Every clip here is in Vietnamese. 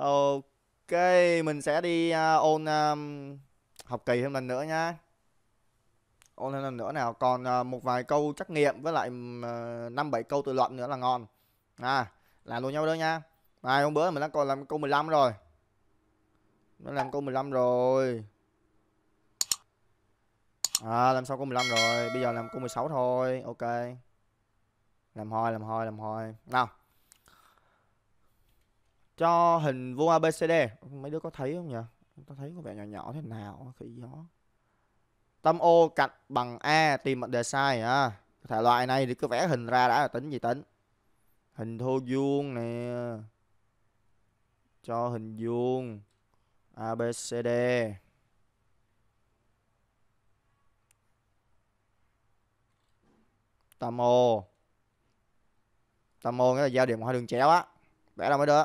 Ok, mình sẽ đi uh, ôn um, học kỳ thêm lần nữa nha. Ôn thêm lần nữa nào, còn uh, một vài câu trắc nghiệm với lại năm uh, bảy câu tự luận nữa là ngon. À, làm luôn nhau đó nha. Mai hôm bữa mình đã còn làm câu 15 rồi. Nó làm câu 15 rồi. À, làm xong câu 15 rồi, bây giờ làm câu 16 thôi. Ok. Làm hồi, làm hồi, làm hồi. Nào cho hình vuông ABCD mấy đứa có thấy không nhỉ tôi thấy có vẻ nhỏ nhỏ thế nào khi gió tâm ô cạnh bằng A tìm mệnh đề sai à thể loại này thì cứ vẽ hình ra đã là tính gì tính hình thô vuông nè cho hình vuông ABCD tâm ô tâm ô nghĩa là giao điểm của hai đường chéo á vẽ ra mới được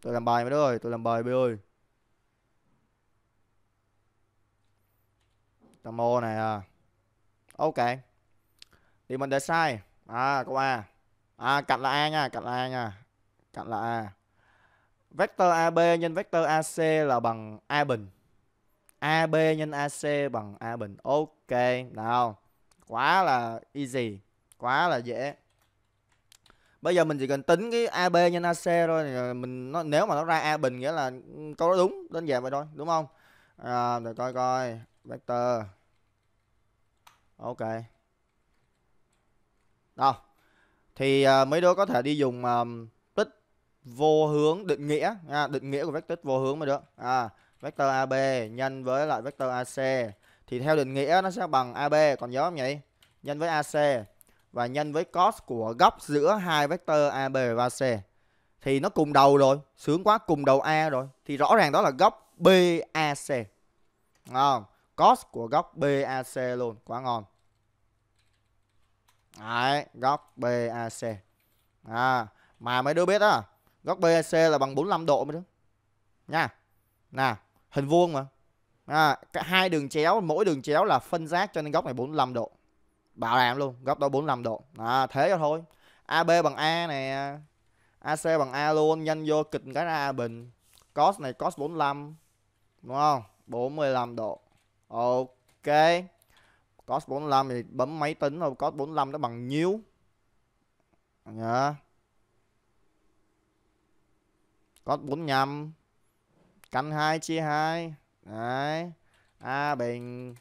Tôi làm bài mới đó rồi, tôi làm bài B ơi. Tầm mô này à. Ok. Thì mình để sai. À câu A. À cạnh là A nha, cạnh là A nha. Cạnh là A. Vector AB nhân vector AC là bằng A bình. AB nhân AC bằng A bình. Ok, nào. Quá là easy, quá là dễ bây giờ mình chỉ cần tính cái ab nhân ac thôi ờ, mình nó nếu mà nó ra a bình nghĩa là ừ, câu đó đúng đơn giản vậy thôi đúng không à, để coi coi vector ok đâu thì à, mấy đứa có thể đi dùng à, tích vô hướng định nghĩa à, định nghĩa của vector vô hướng mới được à vector ab nhân với lại vector ac thì theo định nghĩa nó sẽ bằng ab còn nhớ không nhỉ nhân với ac và nhân với cos của góc giữa hai vector AB và C thì nó cùng đầu rồi, sướng quá cùng đầu A rồi thì rõ ràng đó là góc BAC. Ngon, cos của góc BAC luôn, quá ngon. Đấy, góc BAC. À, mà mấy đứa biết đó, góc BAC là bằng 45 độ mấy đứa. Nha. Nè, hình vuông mà. À, hai đường chéo, mỗi đường chéo là phân giác cho nên góc này 45 độ bảo đảm luôn góc đó 45 độ à, thế cho thôi AB bằng A nè AC bằng A luôn nhanh vô kịch cái ra A bình cos này cos 45 đúng không 45 độ ok cos 45 thì bấm máy tính rồi cos 45 nó bằng nhiêu nhá yeah. cos 45 căn 2 chia 2 đấy A bình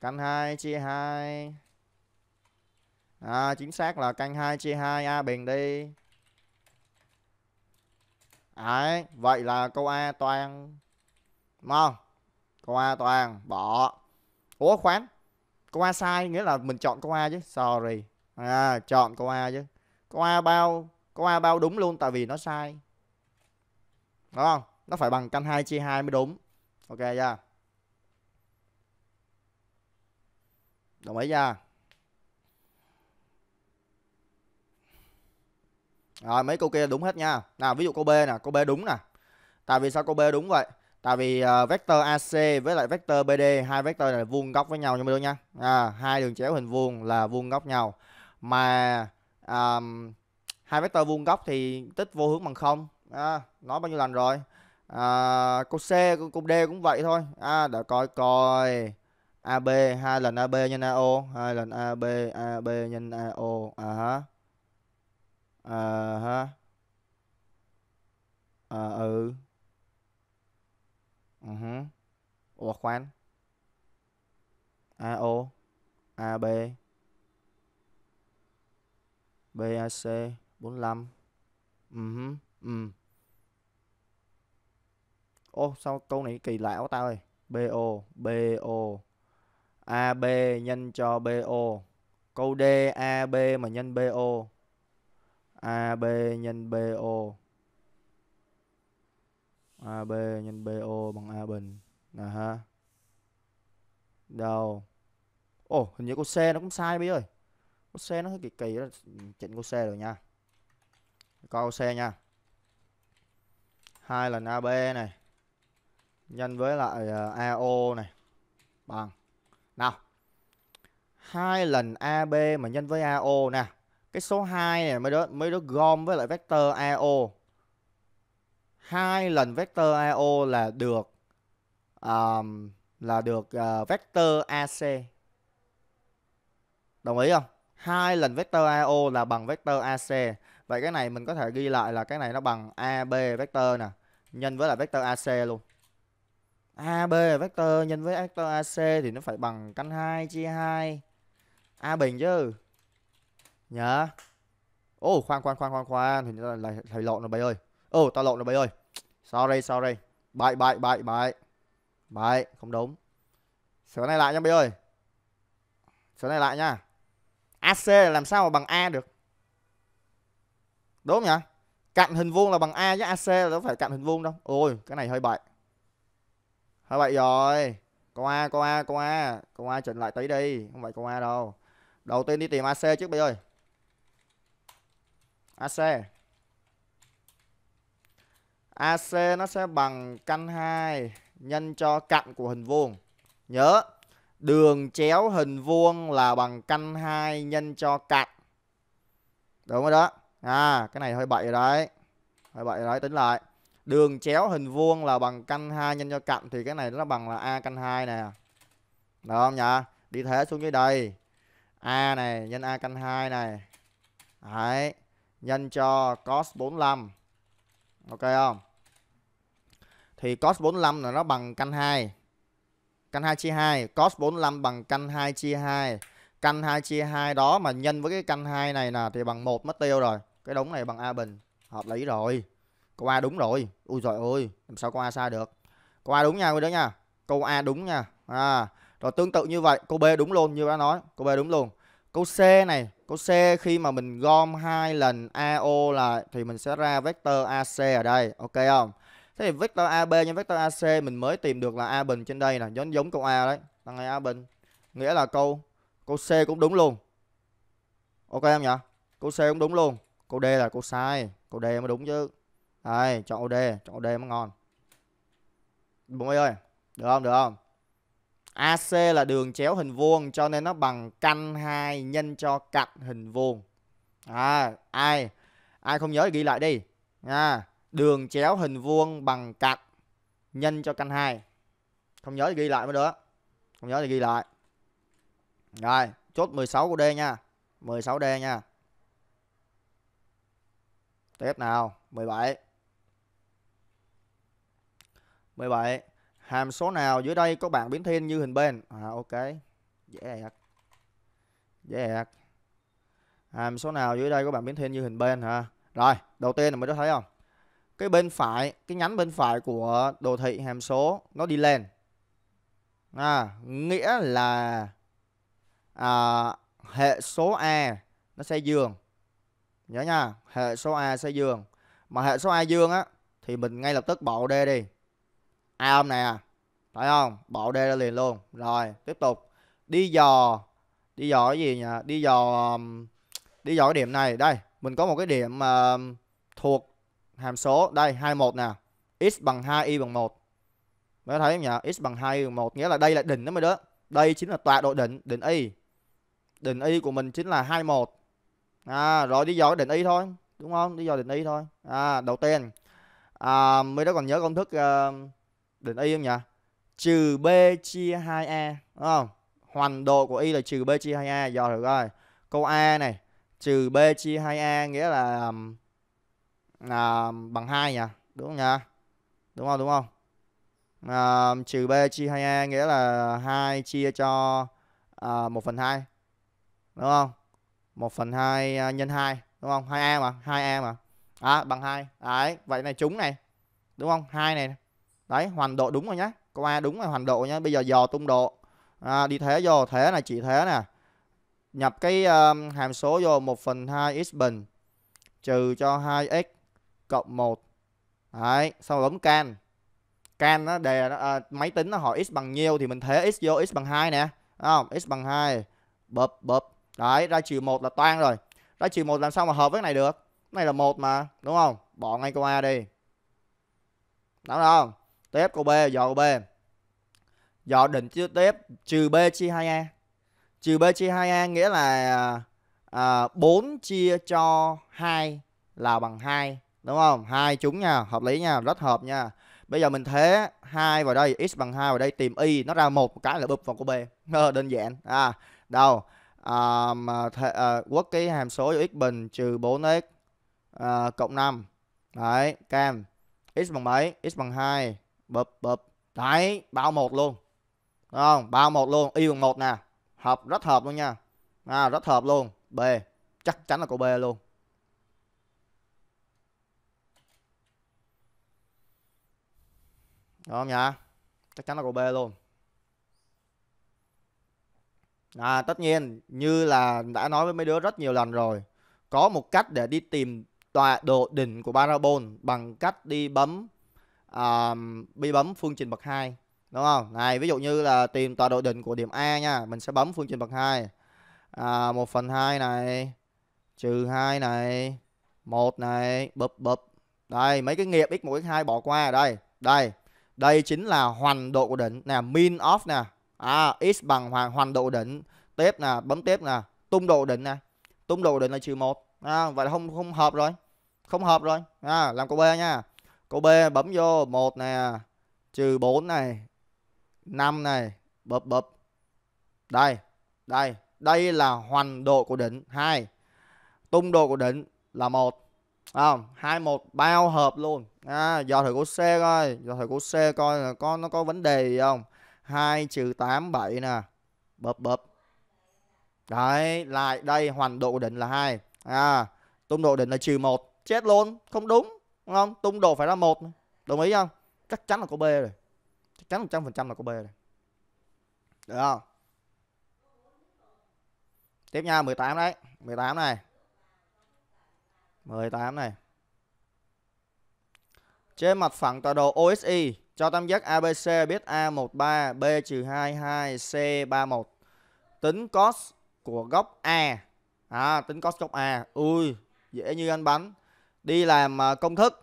căn 2 chia 2 à, chính xác là canh 2 chia 2 a bình đi Đấy, vậy là câu A toàn Đúng không? Câu A toàn bỏ. Ủa khoán. Câu A sai nghĩa là mình chọn câu A chứ. Sorry. À, chọn câu A chứ. Câu A bao, câu A bao đúng luôn tại vì nó sai. Đúng không? Nó phải bằng căn 2 chia 2 mới đúng. Ok chưa? Đồng ý chưa? Rồi mấy câu kia đúng hết nha. Nào ví dụ câu B nè, câu B đúng nè. Tại vì sao câu B đúng vậy? Tại vì uh, vector AC với lại vector BD hai vector này vuông góc với nhau nha mọi người nha. À, hai đường chéo hình vuông là vuông góc nhau. Mà um, hai vector vuông góc thì tích vô hướng bằng không. À, nói bao nhiêu lần rồi? À, ờ, câu C câu D cũng vậy thôi. À để coi coi. AB hai lần AB nhân AO, hai lần AB AB nhân AO. À ờ hả ờ ừ ừ hứ. ủa khoan a o a b b a c 45 ừ hứ, ừ ô sao câu này kỳ lạ quá tao ơi b o b o a b nhân cho b o câu d a b mà nhân b o AB nhân BO AB nhân BO bằng A bình nè ha đâu ồ oh, hình như cô C nó cũng sai bây ơi cô C nó hơi kỳ kỳ đó chỉnh cô C rồi nha coi cô C nha hai lần AB này nhân với lại ờ, AO này bằng nào hai lần AB mà nhân với AO nè cái số 2 này mới đó mới đó gom với lại vector AO hai lần vector AO là được um, là được uh, vector AC đồng ý không hai lần vector AO là bằng vector AC vậy cái này mình có thể ghi lại là cái này nó bằng AB vector nè nhân với lại vector AC luôn AB vector nhân với vector AC thì nó phải bằng căn 2 chia 2 A bình chứ nhá ô oh, khoan khoan khoan khoan khoan hình như là, thầy lộn rồi bầy ơi ô oh, tao lộn rồi bầy ơi sorry sorry bại bại bại bại bại không đúng sửa này lại nha bầy ơi sửa này lại nha ac làm sao mà bằng a được đúng không nhỉ cạnh hình vuông là bằng a với ac là đâu phải cạnh hình vuông đâu ôi cái này hơi bậy hơi bậy rồi câu a câu a câu a câu a chỉnh lại tí đi không phải câu a đâu đầu tiên đi tìm ac trước bây ơi AC AC nó sẽ bằng căn 2 nhân cho cạnh của hình vuông. Nhớ, đường chéo hình vuông là bằng căn 2 nhân cho cạnh. Đúng rồi đó. À, cái này hơi bậy rồi đấy. Hơi bậy rồi đấy, tính lại. Đường chéo hình vuông là bằng căn 2 nhân cho cạnh thì cái này nó bằng là A căn 2 nè. Được không nhỉ? Đi thế xuống dưới đây. A này nhân A căn 2 này. Đấy nhân cho cos 45. Ok không? Thì cos 45 là nó bằng căn 2. Căn 2 chia 2, cos 45 bằng căn 2 chia 2. Căn 2 chia 2 đó mà nhân với cái căn 2 này nè thì bằng 1 mất tiêu rồi. Cái đúng này bằng A bình. Hợp lý rồi. Câu A đúng rồi. Ui giời ơi, làm sao câu A sai được. Câu A đúng nha quý đứa nha. Câu A đúng nha. À, rồi tương tự như vậy, câu B đúng luôn như đã nói. Câu B đúng luôn. Câu C này, câu C khi mà mình gom hai lần AO lại thì mình sẽ ra vector AC ở đây, ok không? Thế thì vector AB nhân vector AC mình mới tìm được là A bình trên đây nè, giống giống câu A đấy, là A bình. Nghĩa là câu câu C cũng đúng luôn. Ok không nhỉ? Câu C cũng đúng luôn. Câu D là câu sai, câu D mới đúng chứ. Đây, chọn câu D, chọn câu D mới ngon. Bụng ơi, được không? Được không? AC là đường chéo hình vuông cho nên nó bằng căn 2 nhân cho cạnh hình vuông. À, ai ai không nhớ thì ghi lại đi. À, đường chéo hình vuông bằng cạnh nhân cho căn 2. Không nhớ thì ghi lại mới được. Không nhớ thì ghi lại. Rồi, chốt 16 của D nha. 16D nha. Tiếp nào, 17. 17. Hàm số nào dưới đây có bảng biến thiên như hình bên? À, ok. Dễ ẹc. Dễ ẹc. Hàm số nào dưới đây có bảng biến thiên như hình bên hả? Rồi, đầu tiên là mình đã thấy không? Cái bên phải, cái nhánh bên phải của đồ thị hàm số nó đi lên. À, nghĩa là à, hệ số A nó sẽ dương. Nhớ nha, hệ số A sẽ dương. Mà hệ số A dương á thì mình ngay lập tức bỏ D đi ai ôm nè phải không bộ đê ra liền luôn rồi tiếp tục đi dò đi dò cái gì nhỉ đi dò um, đi dò cái điểm này đây mình có một cái điểm uh, thuộc hàm số đây 21 nè x bằng 2 y bằng 1 mới thấy không nhỉ x bằng 2 y bằng 1 nghĩa là đây là đỉnh đó mới đó đây chính là tọa độ đỉnh đỉnh y đỉnh y của mình chính là 21 à rồi đi dò cái đỉnh y thôi đúng không đi dò đỉnh y thôi à đầu tiên à, mới đó còn nhớ công thức uh, đến y không nhỉ? Trừ b chia 2a đúng không? Hoành độ của y là trừ b chia 2a giờ được rồi. Câu A này trừ b chia 2a nghĩa là là bằng 2 nhỉ? Đúng không nhỉ? Đúng không? Đúng không? À, trừ b chia 2a nghĩa là 2 chia cho à, 1 phần 2. Đúng không? 1 phần 2 à, nhân 2 đúng không? 2a mà, 2a mà. À, bằng 2. Đấy, vậy này trúng này. Đúng không? 2 này đấy hoàn độ đúng rồi nhé, câu a đúng rồi hoàn độ nhé. bây giờ dò tung độ à, đi thế vô thế này chỉ thế nè nhập cái um, hàm số vô 1 phần 2 x bình trừ cho 2x cộng 1 đấy xong bấm can can nó đề nó, à, máy tính nó hỏi x bằng nhiêu thì mình thế x vô x bằng 2 nè không x bằng 2 bập bập đấy ra trừ 1 là toan rồi ra trừ 1 làm sao mà hợp với cái này được cái này là một mà đúng không bỏ ngay câu A đi đúng không Tép câu B, dò câu B. Dò định chữ tép trừ B chia 2A. Trừ B chia 2A nghĩa là à, 4 chia cho 2 là bằng 2. Đúng không? hai chúng nha, hợp lý nha, rất hợp nha. Bây giờ mình thế 2 vào đây, x bằng 2 vào đây tìm y, nó ra một cái là bụp vào câu B. Ờ, đơn giản. À, đâu? À, mà thế à, quất cái hàm số cho x bình trừ 4x à, cộng 5. Đấy, cam x bằng mấy? x bằng 2 bụp bụp đấy bao một luôn Đúng không bao một luôn y bằng một nè hợp rất hợp luôn nha à, rất hợp luôn b chắc chắn là câu b luôn Đúng không nhỉ chắc chắn là câu b luôn à, tất nhiên như là đã nói với mấy đứa rất nhiều lần rồi có một cách để đi tìm tọa độ đỉnh của parabol bằng cách đi bấm um, bi bấm phương trình bậc 2 đúng không này ví dụ như là tìm tọa độ đỉnh của điểm A nha mình sẽ bấm phương trình bậc 2 à, 1 phần 2 này trừ 2 này 1 này bập bập đây mấy cái nghiệp x1 x2 bỏ qua đây đây đây chính là hoành độ của đỉnh nè min of nè à, x bằng hoành, hoành độ đỉnh tép nè bấm tép nè tung độ đỉnh nè tung độ đỉnh là trừ 1 à, vậy là không không hợp rồi không hợp rồi à, làm câu B nha Câu B bấm vô 1 nè, trừ 4 này, 5 này, bập bập. Đây, đây, đây là hoành độ của đỉnh 2. Tung độ của đỉnh là 1. Không, à, 21 bao hợp luôn. À, do thầy của C coi, do thầy của C coi là có nó có vấn đề gì không. 2 trừ 8 7 nè. Bập bập. Đấy, lại đây hoành độ của đỉnh là 2. À, tung độ đỉnh là trừ 1. Chết luôn, không đúng đúng không tung đồ phải ra một đồng ý không chắc chắn là có b rồi chắc chắn một trăm phần trăm là có b rồi được không tiếp nha 18 đấy 18 này 18 này trên mặt phẳng tọa độ OSI cho tam giác ABC biết A13, B-22, C31. Tính cos của góc A. À, tính cos góc A. Ui, dễ như ăn bánh đi làm công thức.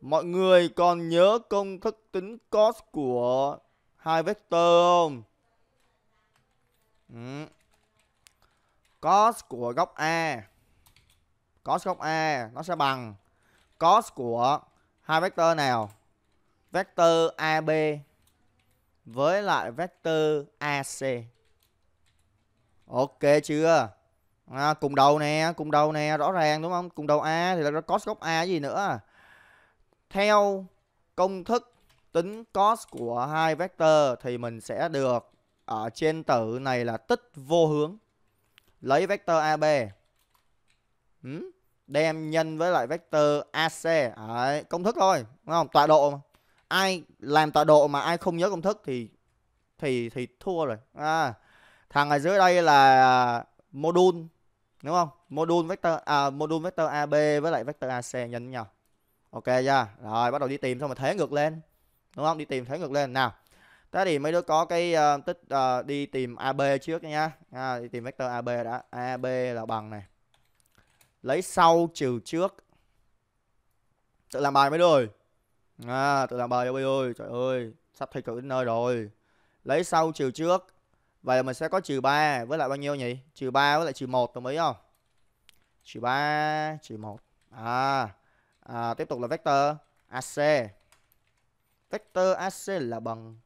Mọi người còn nhớ công thức tính cos của hai vector không? Ừ. Cos của góc A. Cos góc A nó sẽ bằng cos của hai vector nào? Vector AB với lại vector AC. Ok chưa? à, cùng đầu nè cùng đầu nè rõ ràng đúng không cùng đầu a thì là cos góc a gì nữa à? theo công thức tính cos của hai vector thì mình sẽ được ở trên tử này là tích vô hướng lấy vector ab đem nhân với lại vector ac Đấy, công thức thôi đúng không tọa độ mà. ai làm tọa độ mà ai không nhớ công thức thì thì thì thua rồi à, thằng ở dưới đây là module đúng không module vector à, module vector ab với lại vector ac nhân nhau ok chưa rồi bắt đầu đi tìm xong mà thế ngược lên đúng không đi tìm thế ngược lên nào thế thì mấy đứa có cái uh, tích uh, đi tìm ab trước nha à, đi tìm vector ab đã ab là bằng này lấy sau trừ trước tự làm bài mấy đứa ơi à, tự làm bài ơi ơi trời ơi sắp thi cử đến nơi rồi lấy sau trừ trước Vậy là mình sẽ có trừ 3 với lại bao nhiêu nhỉ? Trừ 3 với lại trừ 1 đồng ý không? Trừ 3, trừ 1. À, à tiếp tục là vector AC. Vector AC là bằng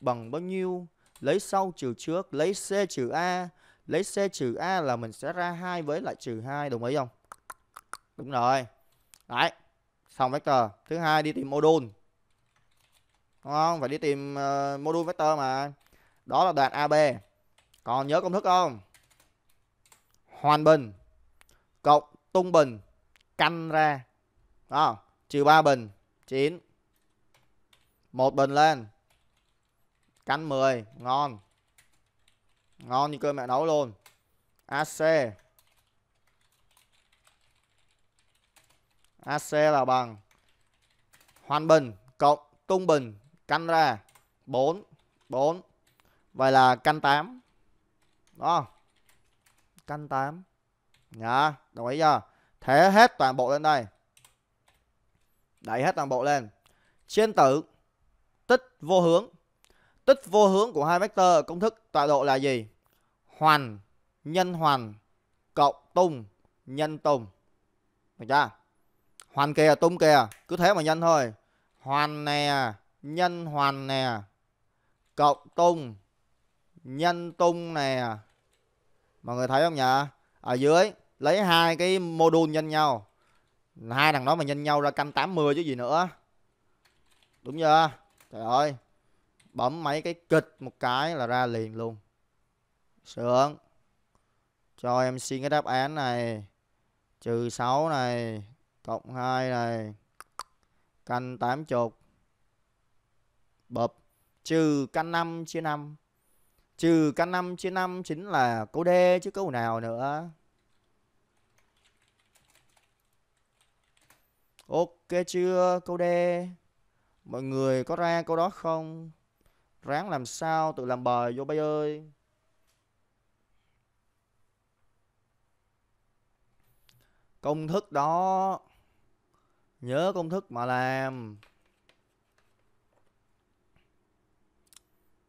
bằng bao nhiêu? Lấy sau trừ trước, lấy C trừ A, lấy C trừ A là mình sẽ ra 2 với lại trừ 2 đồng ý không? Đúng rồi. Đấy. Xong vector. Thứ hai đi tìm module. Đúng không? Phải đi tìm uh, module vector mà. Đó là đoạn AB còn nhớ công thức không hoàn bình cộng tung bình căn ra đó trừ ba bình chín một bình lên căn 10 ngon ngon như cơm mẹ nấu luôn AC AC là bằng hoàn bình cộng tung bình căn ra 4 4 vậy là căn 8 đó căn 8 nhá đồng ý chưa thế hết toàn bộ lên đây đẩy hết toàn bộ lên trên tử tích vô hướng tích vô hướng của hai vectơ công thức tọa độ là gì hoàn nhân hoàn cộng tung nhân tung được chưa hoàn kìa tung kìa cứ thế mà nhân thôi hoàn nè nhân hoàn nè cộng tung nhân tung nè mọi người thấy không nhỉ ở dưới lấy hai cái module nhân nhau hai thằng đó mà nhân nhau ra canh 80 chứ gì nữa đúng chưa trời ơi bấm mấy cái kịch một cái là ra liền luôn sướng cho em xin cái đáp án này trừ 6 này cộng 2 này căn 80 bập trừ căn 5 chia 5 trừ căn 5 trên 5 chính là câu D chứ câu nào nữa. Ok chưa? Câu D. Mọi người có ra câu đó không? Ráng làm sao tự làm bài vô bay ơi. Công thức đó. Nhớ công thức mà làm.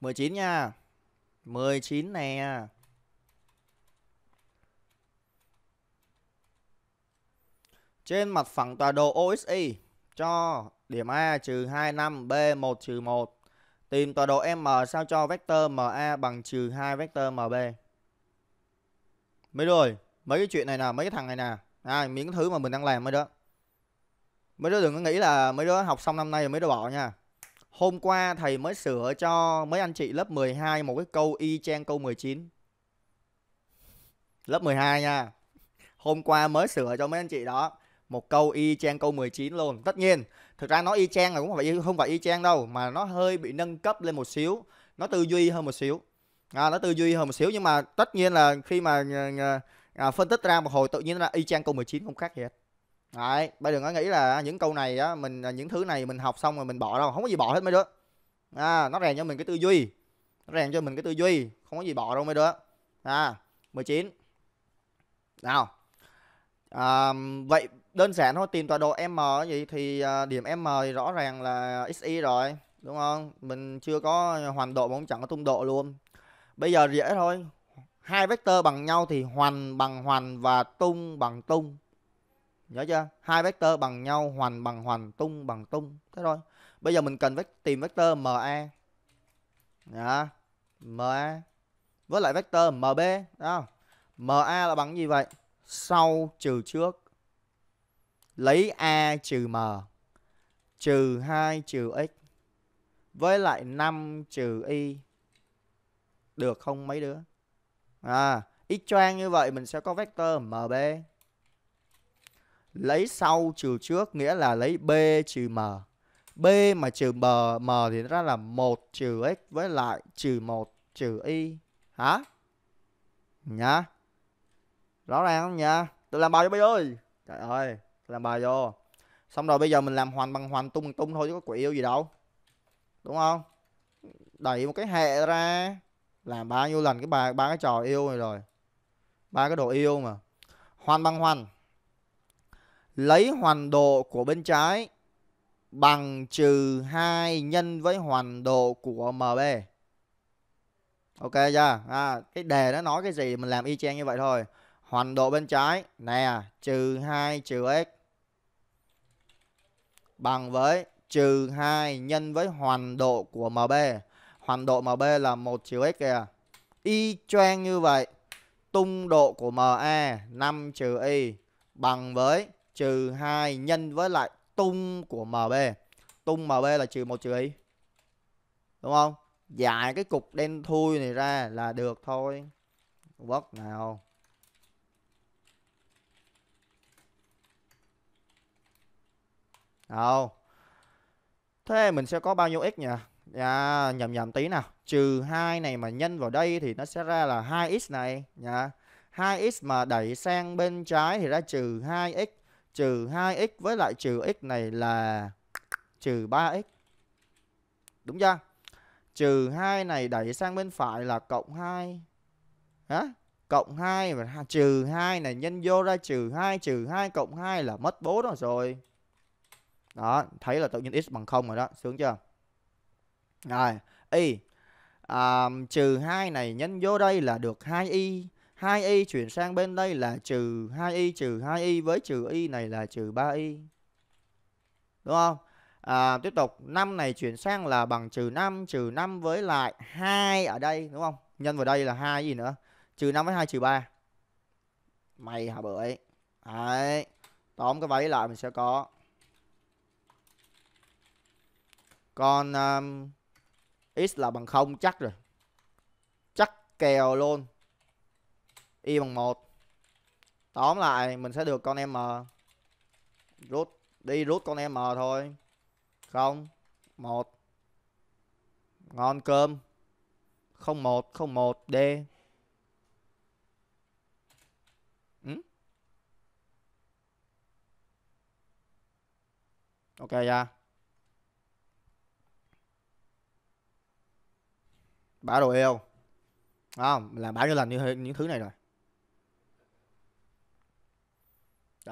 19 nha. 19 nè. Trên mặt phẳng tọa độ OXY cho điểm A trừ 2 5, B 1 trừ 1. Tìm tọa độ M sao cho vector MA bằng trừ 2 vector MB. mới rồi, mấy cái chuyện này nè, mấy cái thằng này nè. À, miếng thứ mà mình đang làm mới đó. Mấy đứa đừng có nghĩ là mấy đứa học xong năm nay rồi mấy đứa bỏ nha. Hôm qua thầy mới sửa cho mấy anh chị lớp 12 một cái câu y chang câu 19. Lớp 12 nha. Hôm qua mới sửa cho mấy anh chị đó một câu y chang câu 19 luôn. Tất nhiên, thực ra nó y chang là cũng phải không phải y chang đâu mà nó hơi bị nâng cấp lên một xíu, nó tư duy hơn một xíu. À, nó tư duy hơn một xíu nhưng mà tất nhiên là khi mà à, phân tích ra một hồi tự nhiên là y chang câu 19 không khác gì hết. Đấy, bây đừng có nghĩ là những câu này á, mình à, những thứ này mình học xong rồi mình bỏ đâu, không có gì bỏ hết mấy đứa. À, nó rèn cho mình cái tư duy. Nó rèn cho mình cái tư duy, không có gì bỏ đâu mấy đứa. À, 19. Nào. À, vậy đơn giản thôi, tìm tọa độ M gì thì à, điểm M thì rõ ràng là XY rồi, đúng không? Mình chưa có hoàn độ mà cũng chẳng có tung độ luôn. Bây giờ dễ thôi. Hai vector bằng nhau thì hoàn bằng hoàn và tung bằng tung nhớ chưa hai vector bằng nhau hoành bằng hoành tung bằng tung thế thôi bây giờ mình cần tìm vector ma đó. ma với lại vector mb đó. ma là bằng gì vậy sau trừ trước lấy a trừ m trừ 2 trừ x với lại 5 trừ y được không mấy đứa à x choang như vậy mình sẽ có vector mb lấy sau trừ trước nghĩa là lấy b trừ m b mà trừ m m thì ra là một trừ x với lại trừ một trừ y hả nhá rõ ràng không nha tôi làm bài cho bây ơi trời ơi làm bài vô xong rồi bây giờ mình làm hoàn bằng hoàn tung bằng tung thôi chứ có quỷ yêu gì đâu đúng không đẩy một cái hệ ra làm bao nhiêu lần cái bài ba cái trò yêu này rồi ba cái đồ yêu mà hoàn bằng hoàn lấy hoàn độ của bên trái bằng trừ 2 nhân với hoàn độ của MB. Ok chưa? À, cái đề nó nói cái gì mình làm y chang như vậy thôi. Hoàn độ bên trái nè, trừ 2 trừ x bằng với trừ 2 nhân với hoàn độ của MB. Hoàn độ MB là 1 trừ x kìa. Y chang như vậy. Tung độ của MA 5 trừ y bằng với trừ 2 nhân với lại tung của MB. Tung MB là trừ 1 trừ y. Đúng không? dài cái cục đen thui này ra là được thôi. Vất nào. Đâu. Thế mình sẽ có bao nhiêu x nhỉ? À, nhầm nhầm tí nào. Trừ 2 này mà nhân vào đây thì nó sẽ ra là 2x này nha. Dạ. 2x mà đẩy sang bên trái thì ra trừ 2x trừ 2x với lại trừ x này là trừ 3x. Đúng chưa? Trừ 2 này đẩy sang bên phải là cộng 2. Hả? Cộng 2 và trừ 2 này nhân vô ra trừ 2, trừ 2 cộng 2 là mất 4 rồi. Đó, thấy là tự nhiên x bằng 0 rồi đó, sướng chưa? Rồi, y à, trừ 2 này nhân vô đây là được 2y 2y chuyển sang bên đây là trừ 2y trừ 2y với trừ y này là trừ 3y. Đúng không? À, tiếp tục 5 này chuyển sang là bằng trừ 5 trừ 5 với lại 2 ở đây đúng không? Nhân vào đây là 2 gì nữa? Trừ 5 với 2 trừ 3. Mày hả bưởi. Đấy. Tóm cái váy lại mình sẽ có. Còn um, x là bằng 0 chắc rồi. Chắc kèo luôn y bằng một tóm lại mình sẽ được con em m rút đi rút con em m thôi không một ngon cơm không một không một d ừ? ok ra dạ. yeah. bả đồ yêu không à, làm bao nhiêu lần như những thứ này rồi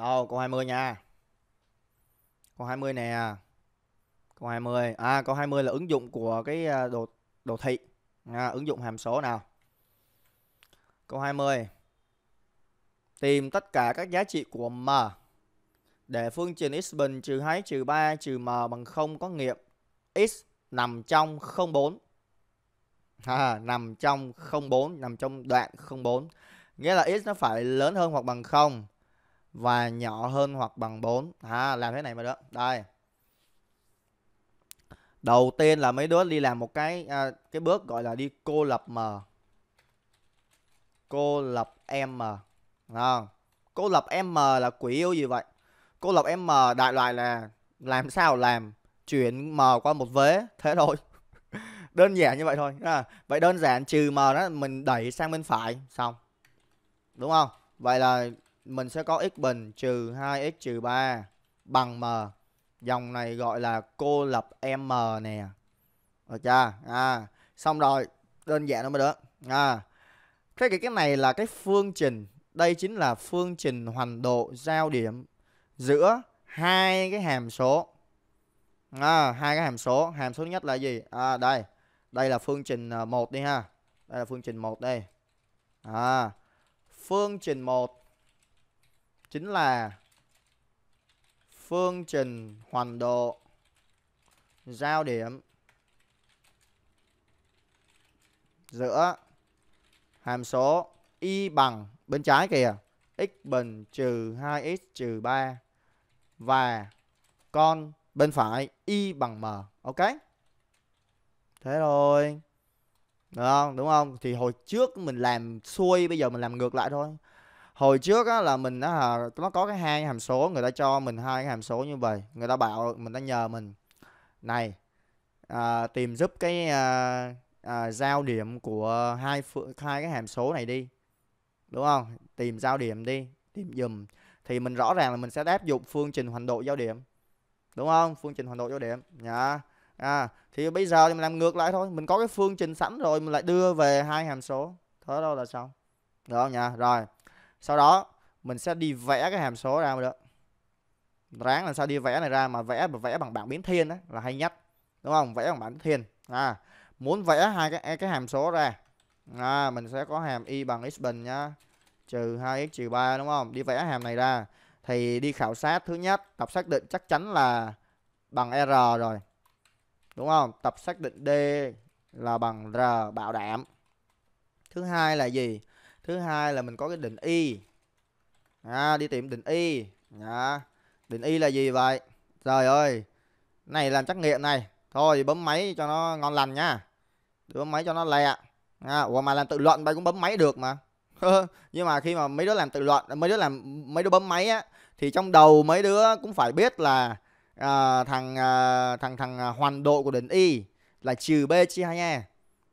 Đâu, câu 20 nha. Câu 20 nè. Câu 20. À, câu 20 là ứng dụng của cái à, đồ đồ thị. À, ứng dụng hàm số nào. Câu 20. Tìm tất cả các giá trị của m để phương trình x bình trừ 2 trừ 3 trừ m bằng 0 có nghiệm x nằm trong 04. À, nằm trong 04, nằm trong đoạn 04. Nghĩa là x nó phải lớn hơn hoặc bằng 0 và nhỏ hơn hoặc bằng 4 à, làm thế này mà được đây đầu tiên là mấy đứa đi làm một cái à, cái bước gọi là đi cô lập m cô lập m à, cô lập m là quỷ yêu gì vậy cô lập m đại loại là làm sao làm chuyển m qua một vế thế thôi đơn giản như vậy thôi à, vậy đơn giản trừ m đó mình đẩy sang bên phải xong đúng không vậy là mình sẽ có x bình trừ 2x trừ 3 bằng m. Dòng này gọi là cô lập m nè. Được chưa? À, xong rồi, đơn giản lắm mới được. À. Thế cái cái này là cái phương trình, đây chính là phương trình hoành độ giao điểm giữa hai cái hàm số. À, hai cái hàm số, hàm số nhất là gì? À đây. Đây là phương trình 1 à, đi ha. Đây là phương trình 1 đây. À, phương trình 1 chính là phương trình hoành độ giao điểm giữa hàm số y bằng bên trái kìa x bình trừ 2x trừ 3 và con bên phải y bằng m ok thế thôi được không đúng không thì hồi trước mình làm xuôi bây giờ mình làm ngược lại thôi hồi trước á, là mình á, nó có cái hai hàm số người ta cho mình hai cái hàm số như vậy người ta bảo mình đã nhờ mình này à, tìm giúp cái à, à, giao điểm của hai hai cái hàm số này đi đúng không tìm giao điểm đi tìm dùm thì mình rõ ràng là mình sẽ áp dụng phương trình hoành độ giao điểm đúng không phương trình hoành độ giao điểm nhá à, thì bây giờ thì mình làm ngược lại thôi mình có cái phương trình sẵn rồi mình lại đưa về hai hàm số thế đâu là xong được nhá rồi sau đó mình sẽ đi vẽ cái hàm số ra được ráng làm sao đi vẽ này ra mà vẽ mà vẽ bằng bảng biến thiên đó, là hay nhất đúng không vẽ bằng bảng biến thiên à muốn vẽ hai cái cái hàm số ra à, mình sẽ có hàm y bằng x bình nhá trừ 2x trừ 3 đúng không đi vẽ hàm này ra thì đi khảo sát thứ nhất tập xác định chắc chắn là bằng r rồi đúng không tập xác định d là bằng r bảo đảm thứ hai là gì thứ hai là mình có cái định y à, đi tìm định y à, định y là gì vậy trời ơi này làm trắc nghiệm này thôi bấm máy cho nó ngon lành nha bấm máy cho nó lẹ à, ủa mà làm tự luận bay cũng bấm máy được mà nhưng mà khi mà mấy đứa làm tự luận mấy đứa làm mấy đứa bấm máy á thì trong đầu mấy đứa cũng phải biết là à, thằng à, thằng thằng à, hoàn độ của định y là trừ b chia hai nha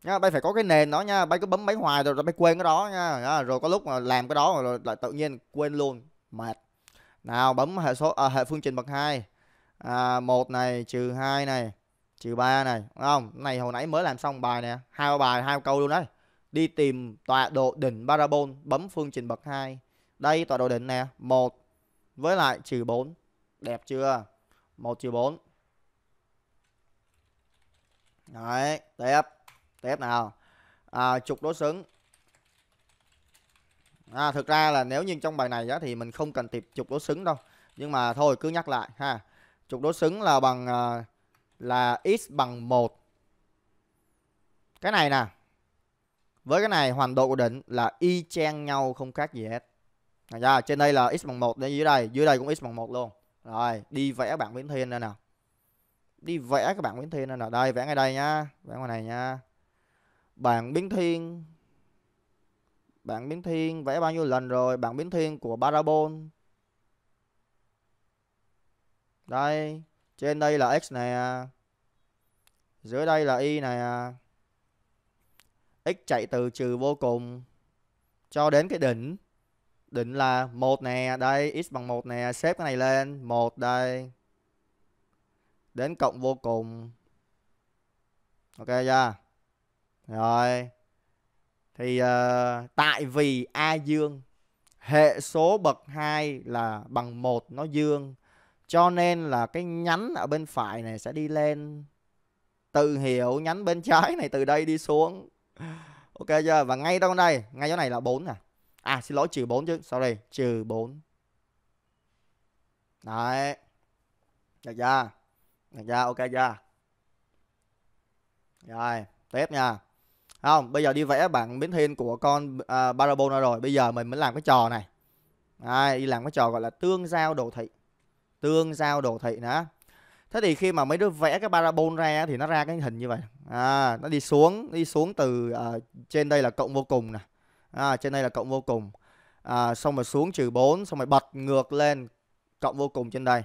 nha bay phải có cái nền đó nha bay cứ bấm máy hoài rồi, rồi bay quên cái đó nha rồi có lúc mà làm cái đó rồi lại tự nhiên quên luôn mệt nào bấm hệ số à, hệ phương trình bậc 2 à, 1 này trừ 2 này trừ 3 này đúng không này hồi nãy mới làm xong bài nè hai bài hai câu luôn đấy đi tìm tọa độ đỉnh parabol bấm phương trình bậc 2 đây tọa độ đỉnh nè 1 với lại trừ 4 đẹp chưa 1 trừ 4 đấy đẹp tiếp nào à, trục đối xứng à, thực ra là nếu như trong bài này á, thì mình không cần tiệp trục đối xứng đâu nhưng mà thôi cứ nhắc lại ha trục đối xứng là bằng à, là x bằng 1 cái này nè với cái này hoành độ của định là y chang nhau không khác gì hết ra trên đây là x bằng 1 đây dưới đây dưới đây cũng x bằng 1 luôn rồi đi vẽ bạn Nguyễn Thiên ra nào đi vẽ các bạn Nguyễn Thiên ra nào đây vẽ ngay đây nhá vẽ ngoài này nhá bạn biến thiên bạn biến thiên vẽ bao nhiêu lần rồi bạn biến thiên của parabol đây trên đây là x này dưới đây là y này x chạy từ trừ vô cùng cho đến cái đỉnh đỉnh là một nè đây x bằng một nè xếp cái này lên một đây đến cộng vô cùng ok chưa yeah rồi thì uh, tại vì a dương hệ số bậc 2 là bằng 1 nó dương cho nên là cái nhánh ở bên phải này sẽ đi lên tự hiểu nhánh bên trái này từ đây đi xuống ok chưa và ngay trong đây ngay chỗ này là 4 à à xin lỗi trừ 4 chứ sorry trừ 4 đấy được chưa được chưa ok chưa rồi tiếp nha không bây giờ đi vẽ bảng biến thiên của con à, parabola rồi bây giờ mình mới làm cái trò này à, đi làm cái trò gọi là tương giao đồ thị tương giao đồ thị nữa thế thì khi mà mấy đứa vẽ cái parabol ra thì nó ra cái hình như vậy à, nó đi xuống đi xuống từ à, trên đây là cộng vô cùng nè à, trên đây là cộng vô cùng à, xong rồi xuống trừ 4 xong rồi bật ngược lên cộng vô cùng trên đây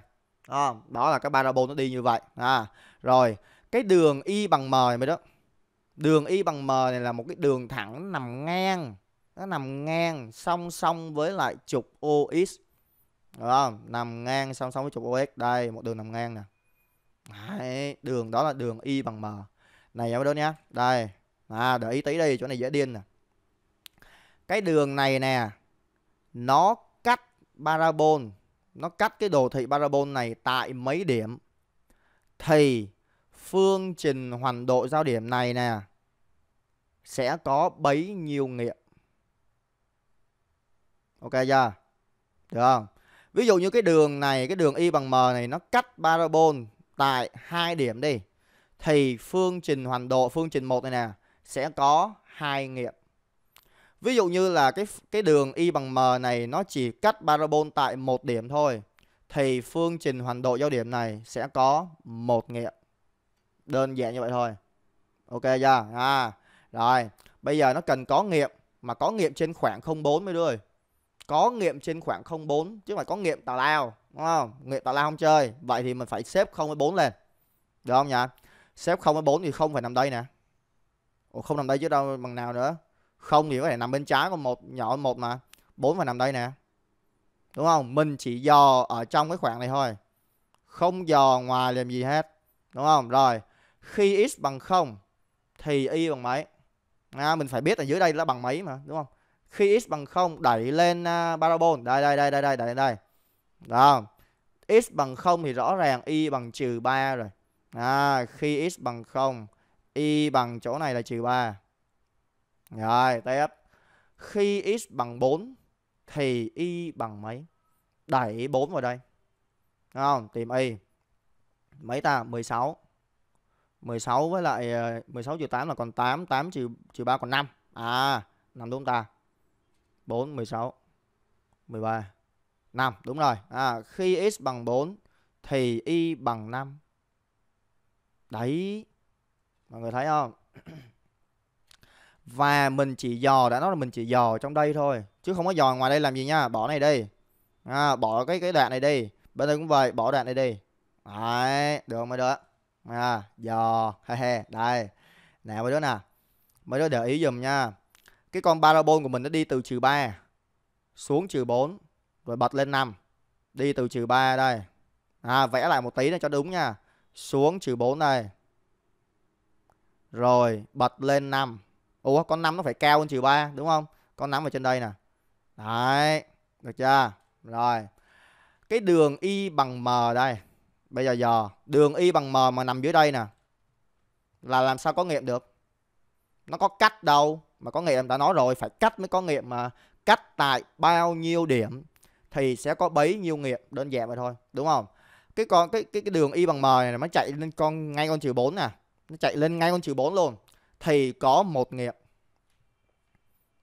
à, đó là cái parabol nó đi như vậy à, rồi cái đường y bằng m mới đó đường y bằng m này là một cái đường thẳng nằm ngang nó nằm ngang song song với lại trục ox Đúng không? nằm ngang song song với trục ox đây một đường nằm ngang nè Đấy, đường đó là đường y bằng m này nhớ đâu nhá đây à để ý tí đi chỗ này dễ điên nè cái đường này nè nó cắt parabol nó cắt cái đồ thị parabol này tại mấy điểm thì phương trình hoành độ giao điểm này nè sẽ có bấy nhiêu nghiệp. Ok chưa? Được không? Ví dụ như cái đường này, cái đường y bằng m này nó cắt parabol tại hai điểm đi thì phương trình hoành độ phương trình một này nè sẽ có hai nghiệm. Ví dụ như là cái cái đường y bằng m này nó chỉ cắt parabol tại một điểm thôi thì phương trình hoành độ giao điểm này sẽ có một nghiệm. Đơn giản như vậy thôi. Ok chưa? À rồi, bây giờ nó cần có nghiệm mà có nghiệm trên khoảng 04 mới được Có nghiệm trên khoảng 04 chứ phải có nghiệm tào lao, đúng không? Nghiệm tào lao không chơi. Vậy thì mình phải xếp 04 lên. Được không nhỉ? Xếp 04 thì không phải nằm đây nè. Ủa không nằm đây chứ đâu bằng nào nữa. Không thì có thể nằm bên trái còn một nhỏ một mà. 4 phải nằm đây nè. Đúng không? Mình chỉ dò ở trong cái khoảng này thôi. Không dò ngoài làm gì hết. Đúng không? Rồi, khi x bằng 0 thì y bằng mấy? à, mình phải biết ở dưới đây là bằng mấy mà đúng không khi x bằng 0 đẩy lên uh, parabol đây đây đây đây đây đây đây đó x bằng 0 thì rõ ràng y bằng trừ 3 rồi à, khi x bằng 0 y bằng chỗ này là trừ 3 rồi tiếp khi x bằng 4 thì y bằng mấy đẩy 4 vào đây đúng không tìm y mấy ta 16 16 với lại 16 ờ, trừ 8 là còn 8, 8 trừ trừ 3 còn 5. À, 5 đúng ta. 4 16 13 5 đúng rồi. À khi x bằng 4 thì y bằng 5. Đấy. Mọi người thấy không? Và mình chỉ dò đã nói là mình chỉ dò trong đây thôi, chứ không có dò ngoài đây làm gì nha. Bỏ này đi. À, bỏ cái cái đoạn này đi. Bên đây cũng vậy, bỏ đoạn này đi. Đấy, được không? Được à, giò he he đây nè mấy đứa nè mấy đứa để ý dùm nha cái con parabol của mình nó đi từ trừ 3 xuống trừ 4 rồi bật lên 5 đi từ trừ 3 đây à, vẽ lại một tí để cho đúng nha xuống trừ 4 đây rồi bật lên 5 Ủa con 5 nó phải cao hơn trừ 3 đúng không con 5 ở trên đây nè đấy được chưa rồi cái đường y bằng m đây Bây giờ dò đường y bằng m mà nằm dưới đây nè là làm sao có nghiệm được? Nó có cách đâu mà có nghiệm đã nói rồi phải cách mới có nghiệm mà cách tại bao nhiêu điểm thì sẽ có bấy nhiêu nghiệm đơn giản vậy thôi đúng không? Cái con cái cái, cái đường y bằng m này nó chạy lên con ngay con trừ 4 nè nó chạy lên ngay con trừ 4 luôn thì có một nghiệm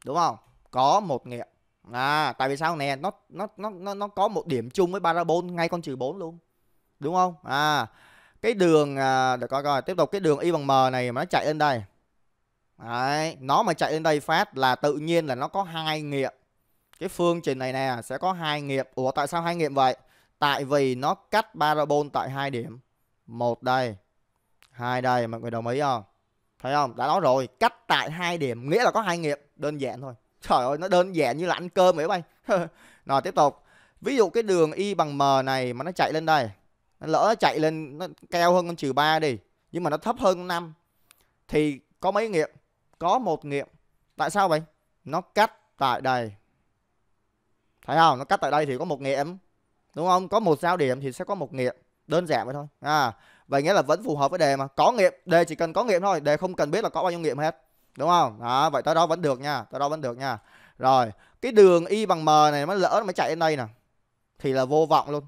đúng không? Có một nghiệm à tại vì sao nè nó nó nó nó có một điểm chung với parabol ngay con trừ 4 luôn đúng không à cái đường à, để coi coi tiếp tục cái đường y bằng m này mà nó chạy lên đây Đấy, nó mà chạy lên đây phát là tự nhiên là nó có hai nghiệm cái phương trình này nè sẽ có hai nghiệm ủa tại sao hai nghiệm vậy tại vì nó cắt parabol tại hai điểm một đây hai đây mọi người đồng ý không thấy không đã nói rồi cắt tại hai điểm nghĩa là có hai nghiệm đơn giản thôi trời ơi nó đơn giản như là ăn cơm vậy bay rồi tiếp tục ví dụ cái đường y bằng m này mà nó chạy lên đây nó lỡ nó chạy lên nó cao hơn con trừ 3 đi nhưng mà nó thấp hơn con 5 thì có mấy nghiệm có một nghiệm tại sao vậy nó cắt tại đây thấy không nó cắt tại đây thì có một nghiệm đúng không có một giao điểm thì sẽ có một nghiệm đơn giản vậy thôi à vậy nghĩa là vẫn phù hợp với đề mà có nghiệm đề chỉ cần có nghiệm thôi đề không cần biết là có bao nhiêu nghiệm hết đúng không đó vậy tới đó vẫn được nha tới đó vẫn được nha rồi cái đường y bằng m này nó lỡ nó mới chạy lên đây nè thì là vô vọng luôn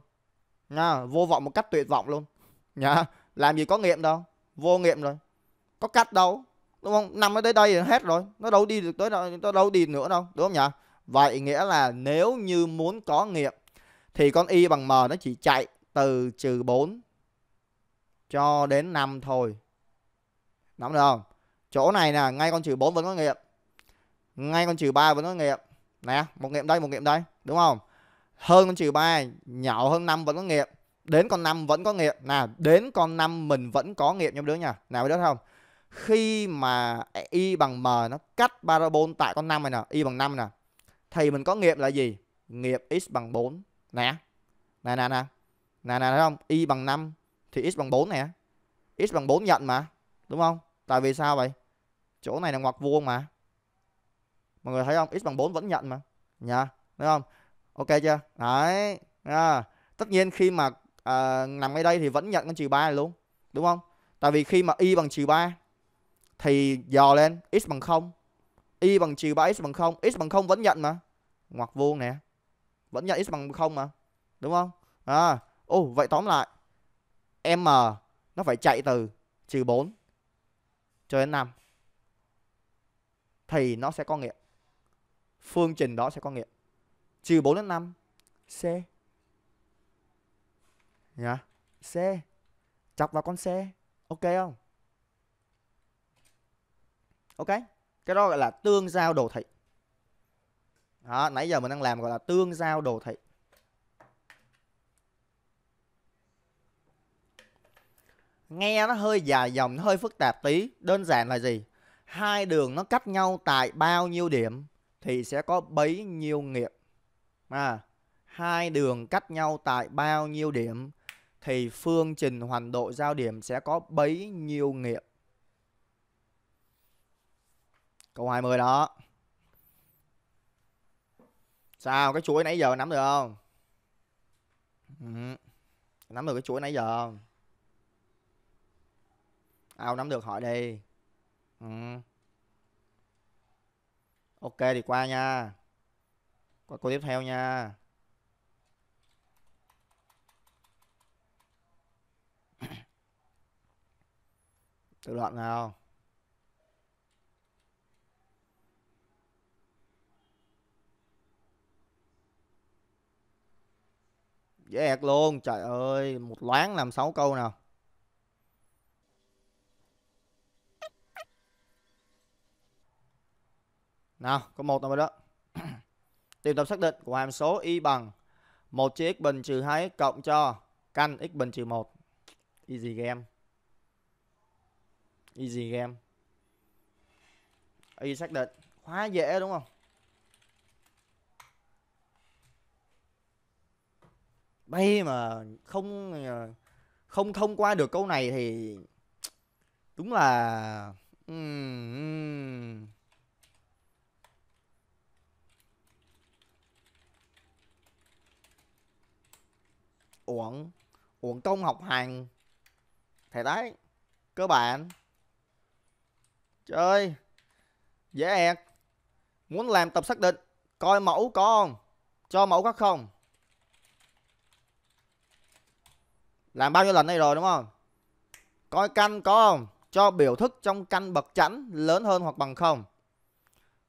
nha vô vọng một cách tuyệt vọng luôn nha làm gì có nghiệm đâu vô nghiệm rồi có cách đâu đúng không nằm ở đây đây hết rồi nó đâu đi được tới đâu nó đâu đi nữa đâu đúng không nhỉ vậy nghĩa là nếu như muốn có nghiệm thì con y bằng m nó chỉ chạy từ trừ 4 cho đến 5 thôi nắm được không chỗ này nè ngay con trừ 4 vẫn có nghiệm ngay con trừ 3 vẫn có nghiệm nè một nghiệm đây một nghiệm đây đúng không hơn con trừ 3 nhỏ hơn 5 vẫn có nghiệp đến con 5 vẫn có nghiệp nào đến con 5 mình vẫn có nghiệp nha đứa nha nào biết không khi mà y bằng m nó cắt parabol tại con 5 này nè y bằng 5 nè thì mình có nghiệp là gì nghiệp x bằng 4 nè nè nè nè nè nè thấy không y bằng 5 thì x bằng 4 nè x bằng 4 nhận mà đúng không tại vì sao vậy chỗ này là ngoặc vuông mà mọi người thấy không x bằng 4 vẫn nhận mà nhá thấy không ok chưa đấy à, tất nhiên khi mà à, nằm ngay đây thì vẫn nhận con trừ ba luôn đúng không tại vì khi mà y bằng trừ ba thì dò lên x bằng không, y bằng trừ ba x bằng không, x bằng không vẫn nhận mà ngoặc vuông nè vẫn nhận x bằng không mà đúng không à ô vậy tóm lại m nó phải chạy từ trừ bốn cho đến năm, thì nó sẽ có nghiệm phương trình đó sẽ có nghiệm trừ 4 đến 5 C nhá dạ. C chọc vào con C ok không ok cái đó gọi là tương giao đồ thị đó, nãy giờ mình đang làm gọi là tương giao đồ thị nghe nó hơi dài dòng nó hơi phức tạp tí đơn giản là gì hai đường nó cách nhau tại bao nhiêu điểm thì sẽ có bấy nhiêu nghiệp à, hai đường cách nhau tại bao nhiêu điểm thì phương trình hoành độ giao điểm sẽ có bấy nhiêu nghiệm. Câu 20 đó. Sao cái chuỗi nãy giờ nắm được không? Ừ. Nắm được cái chuỗi nãy giờ không? Ao nắm được hỏi đi. Ừ. Ok thì qua nha qua câu tiếp theo nha tự đoạn nào dễ ẹt luôn trời ơi một loáng làm 6 câu nào nào có một nào đó Điểm tập xác định của hàm số y bằng 1 chia x bình trừ 2x cộng cho căn x bình trừ 1. Easy game. Easy game. Y xác định. Quá dễ đúng không? Bây mà không ờ, không thông qua được câu này thì đúng là... Mm, mm. uổng uổng công học hành thầy đấy cơ bản chơi dễ ẹt muốn làm tập xác định coi mẫu con cho mẫu có không làm bao nhiêu lần đây rồi đúng không coi căn có không cho biểu thức trong căn bậc chẵn lớn hơn hoặc bằng không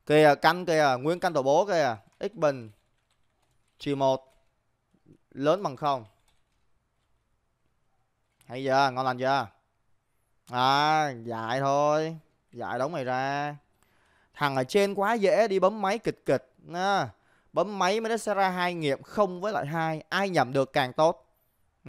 kìa căn kìa nguyên căn tổ bố kìa x bình trừ một lớn bằng không hay chưa ngon lành chưa à dạy thôi dạy đóng mày ra thằng ở trên quá dễ đi bấm máy kịch kịch à, bấm máy mới nó sẽ ra hai nghiệm không với lại hai ai nhầm được càng tốt